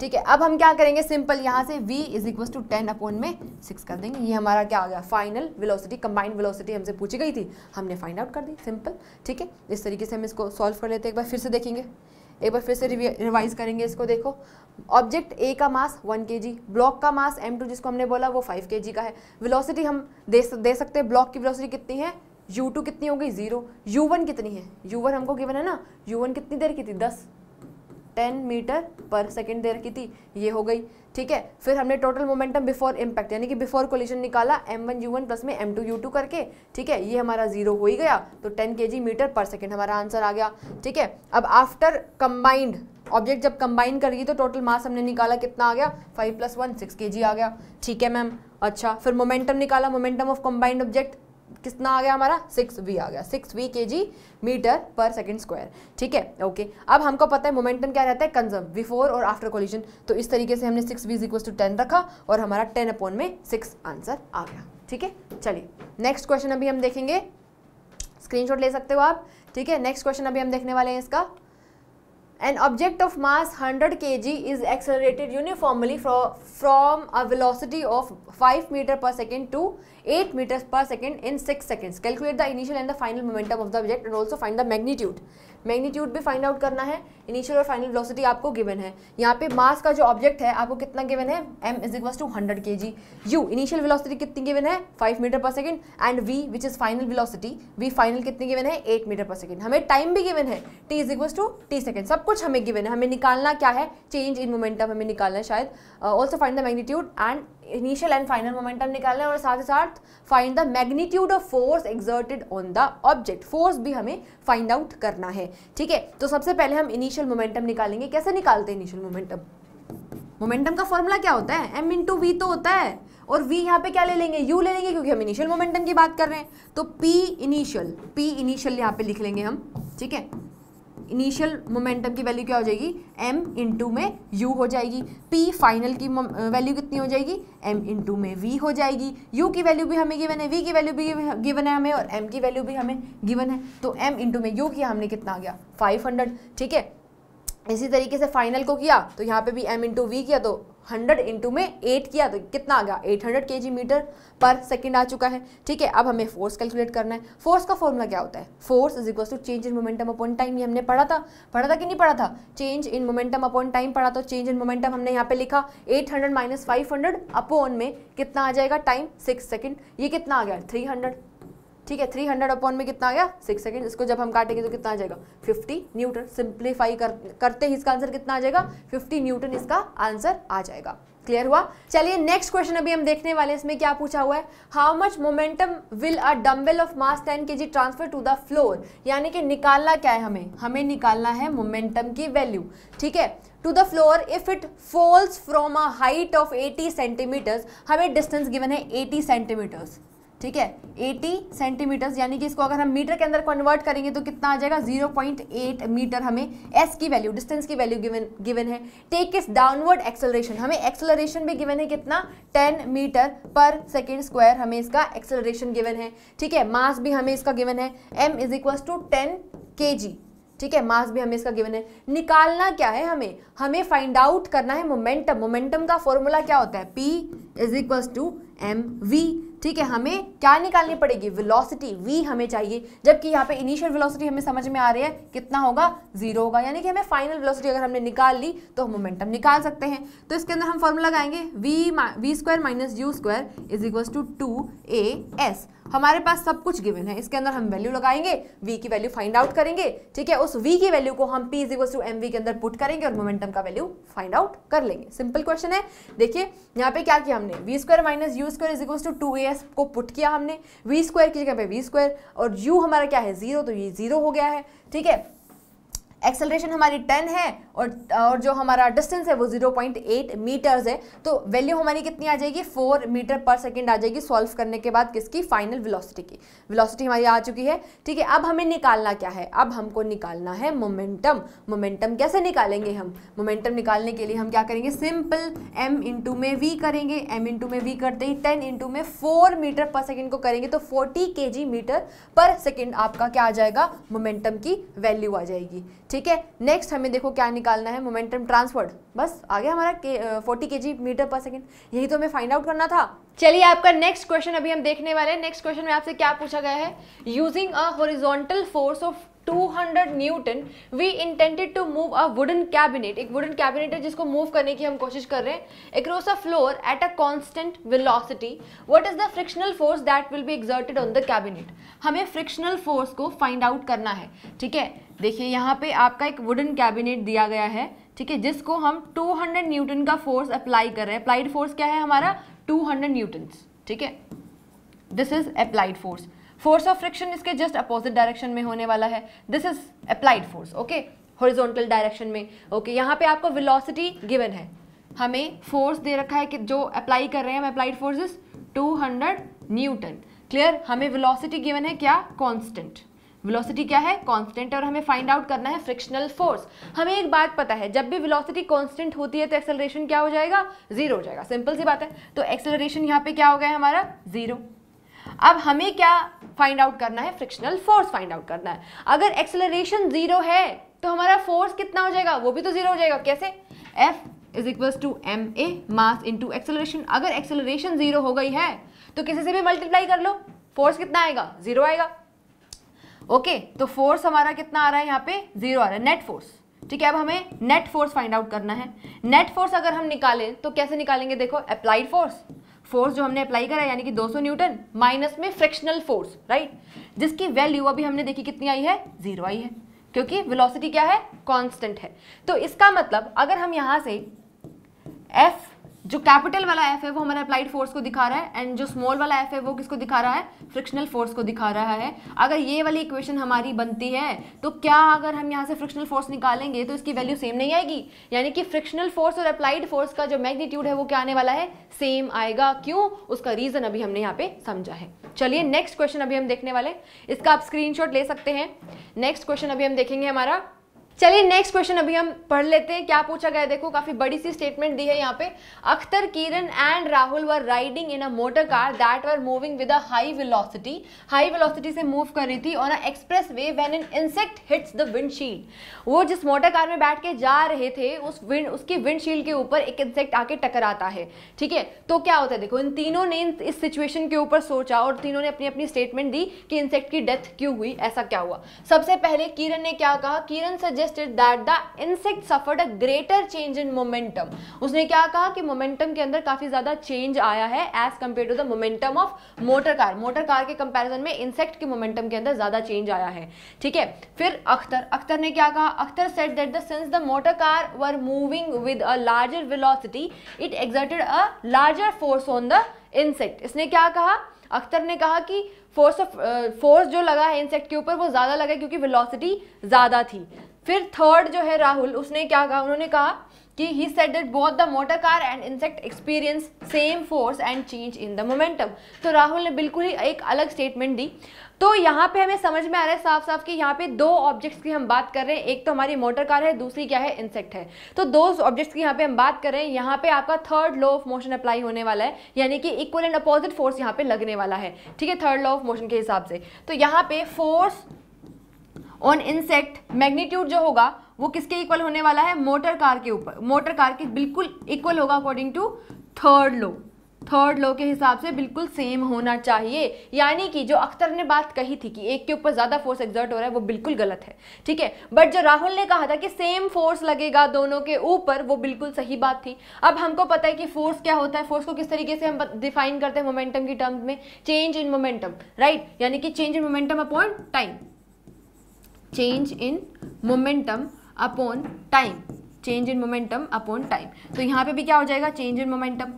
Speaker 1: ठीक है अब हम क्या करेंगे सिंपल यहाँ से v is equal to ten upon में सिक्स कर देंगे ये हमारा क्या हो गया फाइनल वेलोसिटी कंबाइंड वेलोसिटी हमसे पूछी गई थी हमने फाइंड आउट कर दी सिंपल ठीक है इस तरीके से हम इसको सॉल्व कर लेते हैं एक बार फिर से देखेंगे एक बार फिर से रिवाइज करेंगे इसको देखो ऑब्जेक्ट ए का मास वन के जी ब्लॉक का मास एम टू जिसको हमने बोला वो फाइव के जी का है वेलोसिटी हम दे दे सकते हैं ब्लॉक की वेलोसिटी कितनी है यू टू कितनी हो गई जीरो यू वन कितनी है यू वन हमको गिवन है ना यू वन कितनी देर की थी दस टेन मीटर पर सेकेंड दे रखी थी ये हो गई ठीक है फिर हमने टोटल मोमेंटम बिफोर इम्पैक्ट यानी कि बिफोर कोलिजन निकाला m one u one plus में एम टू यू टू करके ठीक है ये हमारा जीरो हो ही गया तो टेन के जी मीटर पर सेकेंड हमारा आंसर आ गया ठीक है अब आफ्टर कंबाइंड ऑब्जेक्ट जब कंबाइन गई तो टोटल मास हमने निकाला कितना आ गया फाइव प्लस वन सिक्स के जी आ गया ठीक है मैम अच्छा फिर मोमेंटम निकाला मोमेंटम ऑफ कंबाइंड ऑब्जेक्ट कितना आ गया हमारा सिक्स वी आ गया सिक्स वी के जी मीटर पर सेकेंड स्क्वायर ठीक है ओके अब हमको पता है मोमेंटम क्या रहता है कंजर्व बिफोर और आफ्टर कोलिजन तो इस तरीके से हमने six v equal to ten रखा और हमारा टेन अपॉन में सिक्स आंसर आ गया ठीक है चलिए नेक्स्ट क्वेश्चन अभी हम देखेंगे स्क्रीन ले सकते हो आप ठीक है नेक्स्ट क्वेश्चन अभी हम देखने वाले हैं इसका an object of mass 100 kg is accelerated uniformly from a velocity of 5 metre पर second to 8 meters per second in 6 seconds calculate the initial and the final momentum of the object and also find the magnitude magnitude भी find out करना है initial और final velocity आपको given है यहाँ पे mass का जो object है आपको कितना given है m is equals to 100 kg u initial velocity कितनी given है 5 meter per second and v which is final velocity v final कितनी given है 8 meter per second हमें time भी given है t is equals to t second सब कुछ हमें given है हमें निकालना क्या है change in momentum हमें निकालना है शायद also find the magnitude and initial and final momentum निकालना है और साथ ही साथ find the magnitude of force exerted on the object force भी हमें फाइंड आउट करना है ठीक है तो सबसे पहले हम इनिशियल मोमेंटम निकालेंगे कैसे निकालते हैं इनिशियल मोमेंटम मोमेंटम का फॉर्मूला क्या होता है एम इंटू वी तो होता है और वी यहाँ पे क्या ले लेंगे यू ले लेंगे क्योंकि हम इनिशियल मोमेंटम की बात कर रहे हैं तो पी इनिशियल पी इनिशियल यहाँ पे लिख लेंगे हम ठीक है इनिशियल मोमेंटम की वैल्यू क्या हो जाएगी m इंटू में u हो जाएगी p फाइनल की वैल्यू कितनी हो जाएगी m इंटू में v हो जाएगी u की वैल्यू भी हमें गिवन है v की वैल्यू भी गिवन है हमें और m की वैल्यू भी हमें गिवन है तो m इंटू में u किया हमने कितना आ गया 500 ठीक है इसी तरीके से फाइनल को किया तो यहाँ पे भी m इंटू वी किया तो हंड्रेड इंटू में एट किया तो कितना आ गया एट हंड्रेड के जी मीटर पर सेकेंड आ चुका है ठीक है अब हमें फोर्स कैलकुलेट करना है फोर्स का फॉर्मूला क्या होता है force is equal to change in momentum upon time ये हमने पढ़ा था पढ़ा था कि नहीं पढ़ा था change in momentum upon time पढ़ा तो चेंज इन मोमेंटम हमने यहाँ पे लिखा eight hundred minus five hundred upon में कितना आ जाएगा टाइम सिक्स सेकेंड ये कितना आ गया थ्री हंड्रेड ठीक है थ्री हंड्रेड अपॉन में कितना आ गया सिक्स सेकंड इसको जब हम काटेंगे तो कितना आ जाएगा फिफ्टी न्यूटन सिंप्लीफाई कर, करते ही इसका आंसर कितना आ जाएगा फिफ्टी न्यूटन इसका आंसर आ जाएगा क्लियर हुआ चलिए नेक्स्ट क्वेश्चन अभी हम देखने वाले हैं इसमें क्या पूछा हुआ है how much momentum will a dumbbell of mass 10 k transfer to the floor यानी कि निकालना क्या है हमें हमें निकालना है मोमेंटम की वैल्यू ठीक है to the floor if it falls from a height of 80 centimetres हमें डिस्टेंस गिवन है 80 सेंटीमीटर्स ठीक है 80 सेंटीमीटर्स यानी कि इसको अगर हम मीटर के अंदर कन्वर्ट करेंगे तो कितना आ जाएगा 0.8 मीटर हमें एस की वैल्यू डिस्टेंस की वैल्यू गिवन गिवन है टेक इस डाउनवर्ड एक्सेलरेशन हमें एक्सेलरेशन भी गिवन है कितना 10 मीटर पर सेकेंड स्क्वायर हमें इसका एक्सेलरेशन गिवन है ठीक है मास भी हमें इसका गिवन है M is equal to ten के जी ठीक है मास भी हमें इसका गिवन है निकालना क्या है हमें हमें फाइंड आउट करना है मोमेंटम मोमेंटम का फॉर्मूला क्या होता है P is equal to M V ठीक है हमें क्या निकालनी पड़ेगी वेलोसिटी वी हमें चाहिए जबकि यहाँ पे इनिशियल वेलोसिटी हमें समझ में आ रही है कितना होगा जीरो होगा यानी कि हमें फाइनल वेलोसिटी अगर हमने निकाल ली तो हम मोमेंटम निकाल सकते हैं तो इसके अंदर हम फॉर्मूला लगाएंगे V V square minus you square is equal to two A S हमारे पास सब कुछ गिवन है इसके अंदर हम वैल्यू लगाएंगे वी की वैल्यू फाइंड आउट करेंगे ठीक है उस वी की वैल्यू को हम P equal to M V के अंदर पुट करेंगे और मोमेंटम का वैल्यू फाइंड आउट कर लेंगे सिंपल क्वेश्चन है देखिए यहाँ पे क्या किया हमने V square minus you square equal to two A S को पुट किया हमने वी स्क्वायर की जगह पे वी स्क्वायर और यू हमारा क्या है जीरो तो ये जीरो हो गया है ठीक है एक्सेलरेशन हमारी टेन है और और जो हमारा डिस्टेंस है वो जीरो पॉइंट एट मीटर्स है तो वैल्यू हमारी कितनी आ जाएगी फोर मीटर पर सेकेंड आ जाएगी सॉल्व करने के बाद किसकी फाइनल वेलोसिटी की वेलोसिटी हमारी आ चुकी है ठीक है अब हमें निकालना क्या है अब हमको निकालना है मोमेंटम मोमेंटम कैसे निकालेंगे हम मोमेंटम निकालने के लिए हम क्या करेंगे सिंपल एम इंटू में वी करेंगे एम इंटू में वी करते ही टेन इंटू में फोर मीटर पर सेकेंड को करेंगे तो फोर्टी के मीटर पर सेकेंड आपका क्या आ जाएगा मोमेंटम की वैल्यू आ जाएगी ठीक ठीक है नेक्स्ट हमें देखो क्या निकालना है मोमेंटम ट्रांसफर्ड बस आ गया हमारा फोर्टी के जी मीटर पर सेकेंड यही तो हमें फाइंड आउट करना था चलिए आपका नेक्स्ट क्वेश्चन अभी हम देखने वाले हैं नेक्स्ट क्वेश्चन में आपसे क्या पूछा गया है using a horizontal force of 200 newton we intended to move a wooden cabinet एक वुडन कैबिनेट है जिसको मूव करने की हम कोशिश कर रहे हैं across a floor at a constant velocity what is the frictional force that will be exerted on the cabinet हमें फ्रिक्शनल फोर्स को फाइंड आउट करना है ठीक है देखिए यहाँ पे आपका एक वुडन कैबिनेट दिया गया है ठीक है जिसको हम 200 न्यूटन का फोर्स अप्लाई कर रहे हैं अप्लाइड फोर्स क्या है हमारा 200 न्यूटन ठीक है this is applied force force of friction इसके जस्ट अपोजिट डायरेक्शन में होने वाला है this is applied force okay horizontal direction में ओके okay, यहाँ पे आपको विलोसिटी गिवन है हमें फोर्स दे रखा है कि जो अप्लाई कर रहे हैं हम अप्लाइड फोर्सेस 200 न्यूटन क्लियर हमें वेलोसिटी गिवन है क्या कांस्टेंट वेलोसिटी क्या है कांस्टेंट और हमें फाइंड आउट करना है फ्रिक्शनल फोर्स हमें एक बात पता है जब भी वेलोसिटी कांस्टेंट होती है तो एक्सेलरेशन क्या हो जाएगा जीरो हो जाएगा सिंपल सी बात है तो एक्सेलरेशन यहाँ पे क्या हो गया है हमारा जीरो अब हमें क्या फाइंड आउट करना है फ्रिक्शनल फोर्स फाइंड आउट करना है अगर एक्सेलरेशन जीरो है तो हमारा फोर्स कितना हो जाएगा वो भी तो जीरो हो जाएगा कैसे F is equal to M A mass into acceleration अगर एक्सेलरेशन जीरो हो गई है तो किसी से भी मल्टीप्लाई कर लो फोर्स कितना आएगा जीरो आएगा ओके okay, तो फोर्स हमारा कितना आ रहा है यहाँ पे जीरो आ रहा है नेट फोर्स ठीक है अब हमें नेट फोर्स फाइंड आउट करना है नेट फोर्स अगर हम निकालें तो कैसे निकालेंगे देखो अप्लाइड फोर्स फोर्स जो हमने अप्लाई करा यानी कि 200 न्यूटन माइनस में फ्रिक्शनल फोर्स राइट जिसकी वैल्यू अभी हमने देखी कितनी आई है जीरो आई है क्योंकि वेलोसिटी क्या है कांस्टेंट है तो इसका मतलब अगर हम यहां से एफ जो कैपिटल वाला एफ है वो हमारे अप्लाइड फोर्स को दिखा रहा है एंड जो स्मॉल वाला एफ है वो किसको दिखा रहा है फ्रिक्शनल फोर्स को दिखा रहा है अगर ये वाली इक्वेशन हमारी बनती है तो क्या अगर हम यहाँ से फ्रिक्शनल फोर्स निकालेंगे तो इसकी वैल्यू सेम नहीं आएगी यानी कि फ्रिक्शनल फोर्स और अप्लाइड फोर्स का जो मैग्नीट्यूड है वो क्या आने वाला है सेम आएगा क्यों उसका रीज़न अभी हमने यहाँ पे समझा है चलिए नेक्स्ट क्वेश्चन अभी हम देखने वाले इसका आप स्क्रीन ले सकते हैं नेक्स्ट क्वेश्चन अभी हम देखेंगे हमारा चलिए नेक्स्ट क्वेश्चन अभी हम पढ़ लेते हैं क्या पूछा गया देखो काफी बड़ी सी स्टेटमेंट दी है यहाँ पे Akhtar Kiran and Rahul were riding in a motor car that were moving with a high velocity high velocity से मूव कर रही थी on a express way when an insect hits the windshield वो जिस मोटर कार में बैठ के जा रहे थे उस विंड उसकी विंडशील्ड के ऊपर एक इंसेक्ट आके टकराता है ठीक है तो क्या होता है देखो इन तीनों ने इस सिचुएशन के ऊपर सोचा और तीनों ने अपनी अपनी स्टेटमेंट दी कि इंसेक्ट की डेथ क्यों हुई ऐसा क्या हुआ सबसे पहले किरण ने क्या कहा Kiran suggest suggested that the insect suffered a greater change in momentum उसने क्या कहा कि momentum के अंदर काफ़ी ज़्यादा change आया है as compared to the momentum of motor car motor car के comparison में insect के momentum के अंदर ज़्यादा change आया है ठीक है फिर अख्तर अख्तर ने क्या कहा Akhtar said that the since the motor car were moving with a larger velocity it exerted a larger force on the insect इसने क्या कहा अख्तर ने कहा कि फोर्स ऑफ फोर्स जो लगा है इंसेक्ट के ऊपर वो ज़्यादा लगा क्योंकि वेलोसिटी ज़्यादा थी फिर थर्ड जो है राहुल उसने क्या कहा उन्होंने कहा कि he said that both the motor car and insect experience same force and change in the momentum तो राहुल ने बिल्कुल ही एक अलग स्टेटमेंट दी तो यहाँ पे हमें समझ में आ रहा है साफ साफ कि यहाँ पे दो ऑब्जेक्ट्स की हम बात कर रहे हैं एक तो हमारी मोटर कार है दूसरी क्या है इंसेक्ट है तो दो ऑब्जेक्ट्स की यहाँ पे हम बात कर रहे हैं यहाँ पे आपका third law of motion apply होने वाला है यानी कि इक्वल एंड अपोजिट फोर्स यहाँ पे लगने वाला है ठीक है थर्ड लॉ ऑफ मोशन के हिसाब से तो यहाँ पे फोर्स ऑन इंसेक्ट मैग्नीट्यूड जो होगा वो किसके इक्वल होने वाला है मोटर कार के ऊपर मोटर कार के बिल्कुल इक्वल होगा according to third law third law के हिसाब से बिल्कुल सेम होना चाहिए यानी कि जो अख्तर ने बात कही थी कि एक के ऊपर ज़्यादा फोर्स एग्जर्ट हो रहा है वो बिल्कुल गलत है ठीक है बट जो राहुल ने कहा था कि सेम फोर्स लगेगा दोनों के ऊपर वो बिल्कुल सही बात थी अब हमको पता है कि फोर्स क्या होता है फोर्स को किस तरीके से हम डिफाइन करते हैं मोमेंटम की टर्म्स में चेंज इन मोमेंटम राइट यानी कि change in momentum upon time change in momentum upon time change in momentum upon time तो यहां पे भी क्या हो जाएगा change in momentum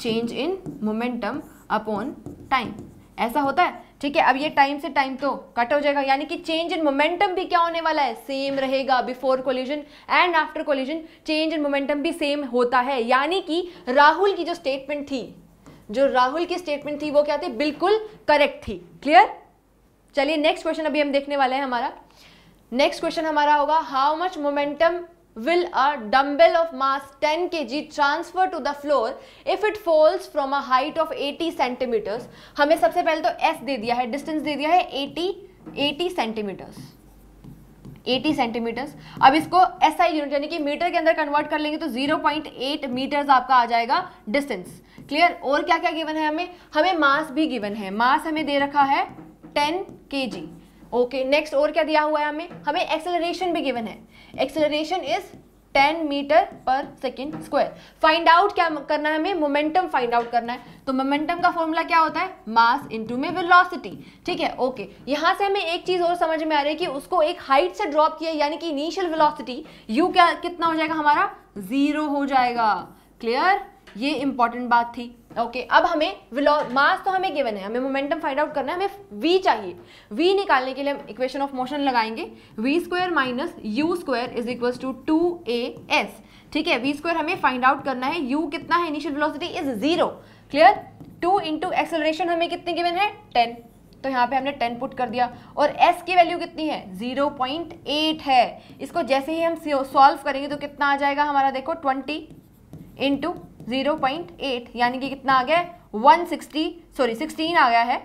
Speaker 1: change in momentum upon time ऐसा होता है ठीक है अब ये टाइम से टाइम तो कट हो जाएगा यानी कि चेंज इन मोमेंटम भी क्या होने वाला है सेम रहेगा before collision and after collision change in momentum भी सेम होता है यानी कि राहुल की जो स्टेटमेंट थी जो राहुल की स्टेटमेंट थी वो क्या थी बिल्कुल करेक्ट थी क्लियर चलिए नेक्स्ट क्वेश्चन अभी हम देखने वाले हैं हमारा नेक्स्ट क्वेश्चन हमारा होगा how much momentum will a dumbbell of mass 10 G transfer to the floor if it falls from a height of 80 centimetres हमें सबसे पहले तो एस दे दिया है डिस्टेंस दे दिया है 80 80 सेंटीमीटर्स 80 सेंटीमीटर्स अब इसको एस आई यूनिट यानी कि मीटर के अंदर कन्वर्ट कर लेंगे तो 0.8 मीटर्स आपका आ जाएगा डिस्टेंस क्लियर और क्या क्या गिवन है हमें हमें मास भी गिवन है मास हमें दे रखा है टेन के जी ओके नेक्स्ट और क्या दिया हुआ है हमें हमें एक्सेलरेशन भी गिवन है एक्सेलरेशन इज 10 मीटर पर सेकेंड स्क्वायर फाइंड आउट क्या करना है हमें मोमेंटम फाइंड आउट करना है तो मोमेंटम का फॉर्मूला क्या होता है मास इंटू में वेलोसिटी ठीक है ओके यहां से हमें एक चीज़ और समझ में आ रही है कि उसको एक हाइट से ड्रॉप किया यानी कि इनिशियल वेलोसिटी यू क्या कितना हो जाएगा हमारा जीरो हो जाएगा क्लियर ये इंपॉर्टेंट बात थी ओके okay, अब हमें मास तो हमें गिवन है हमें मोमेंटम फाइंड आउट करना है हमें v चाहिए v निकालने के लिए हम इक्वेशन ऑफ मोशन लगाएंगे V square minus you square is equal to two A S ठीक है वी स्क्वायर हमें फाइंड आउट करना है u कितना है initial velocity is zero clear two into acceleration हमें कितने गिवन है टेन तो यहाँ पे हमने टेन पुट कर दिया और एस की वैल्यू कितनी है जीरो पॉइंट एट है इसको जैसे ही हम सॉल्व करेंगे तो कितना आ जाएगा हमारा देखो twenty into zero point eight यानी कि कितना आ गया वन सिक्सटी सॉरी सिक्सटीन आ गया है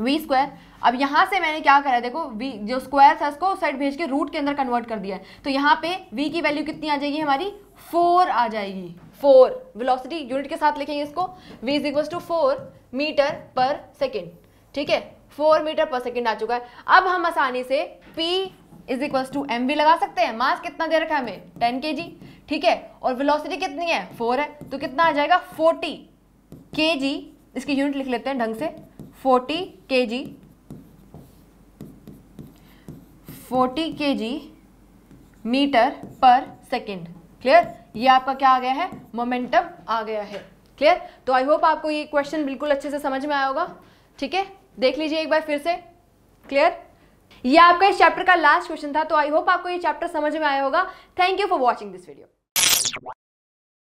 Speaker 1: वी स्क्वायर अब यहां से मैंने क्या करा है देखो वी जो स्क्वायर था उसको साइड भेज के रूट के अंदर कन्वर्ट कर दिया है तो यहाँ पे वी की वैल्यू कितनी आ जाएगी हमारी फोर आ जाएगी फोर वेलोसिटी यूनिट के साथ लिखेंगे इसको V is equal to four metre पर सेकेंड ठीक है फोर मीटर पर सेकेंड आ चुका है अब हम आसानी से P is equal to M लगा सकते हैं मास कितना दे रखा है हमें टेन के जी ठीक है और वेलोसिटी कितनी है फोर है तो कितना आ जाएगा फोर्टी के जी इसकी यूनिट लिख लेते हैं ढंग से forty K G forty K जी मीटर पर सेकेंड क्लियर ये आपका क्या आ गया है मोमेंटम आ गया है क्लियर तो आई होप आपको ये क्वेश्चन बिल्कुल अच्छे से समझ में आया होगा ठीक है देख लीजिए एक बार फिर से क्लियर ये आपका इस चैप्टर का लास्ट क्वेश्चन था तो आई होप आपको ये चैप्टर समझ में आया होगा thank you for watching this video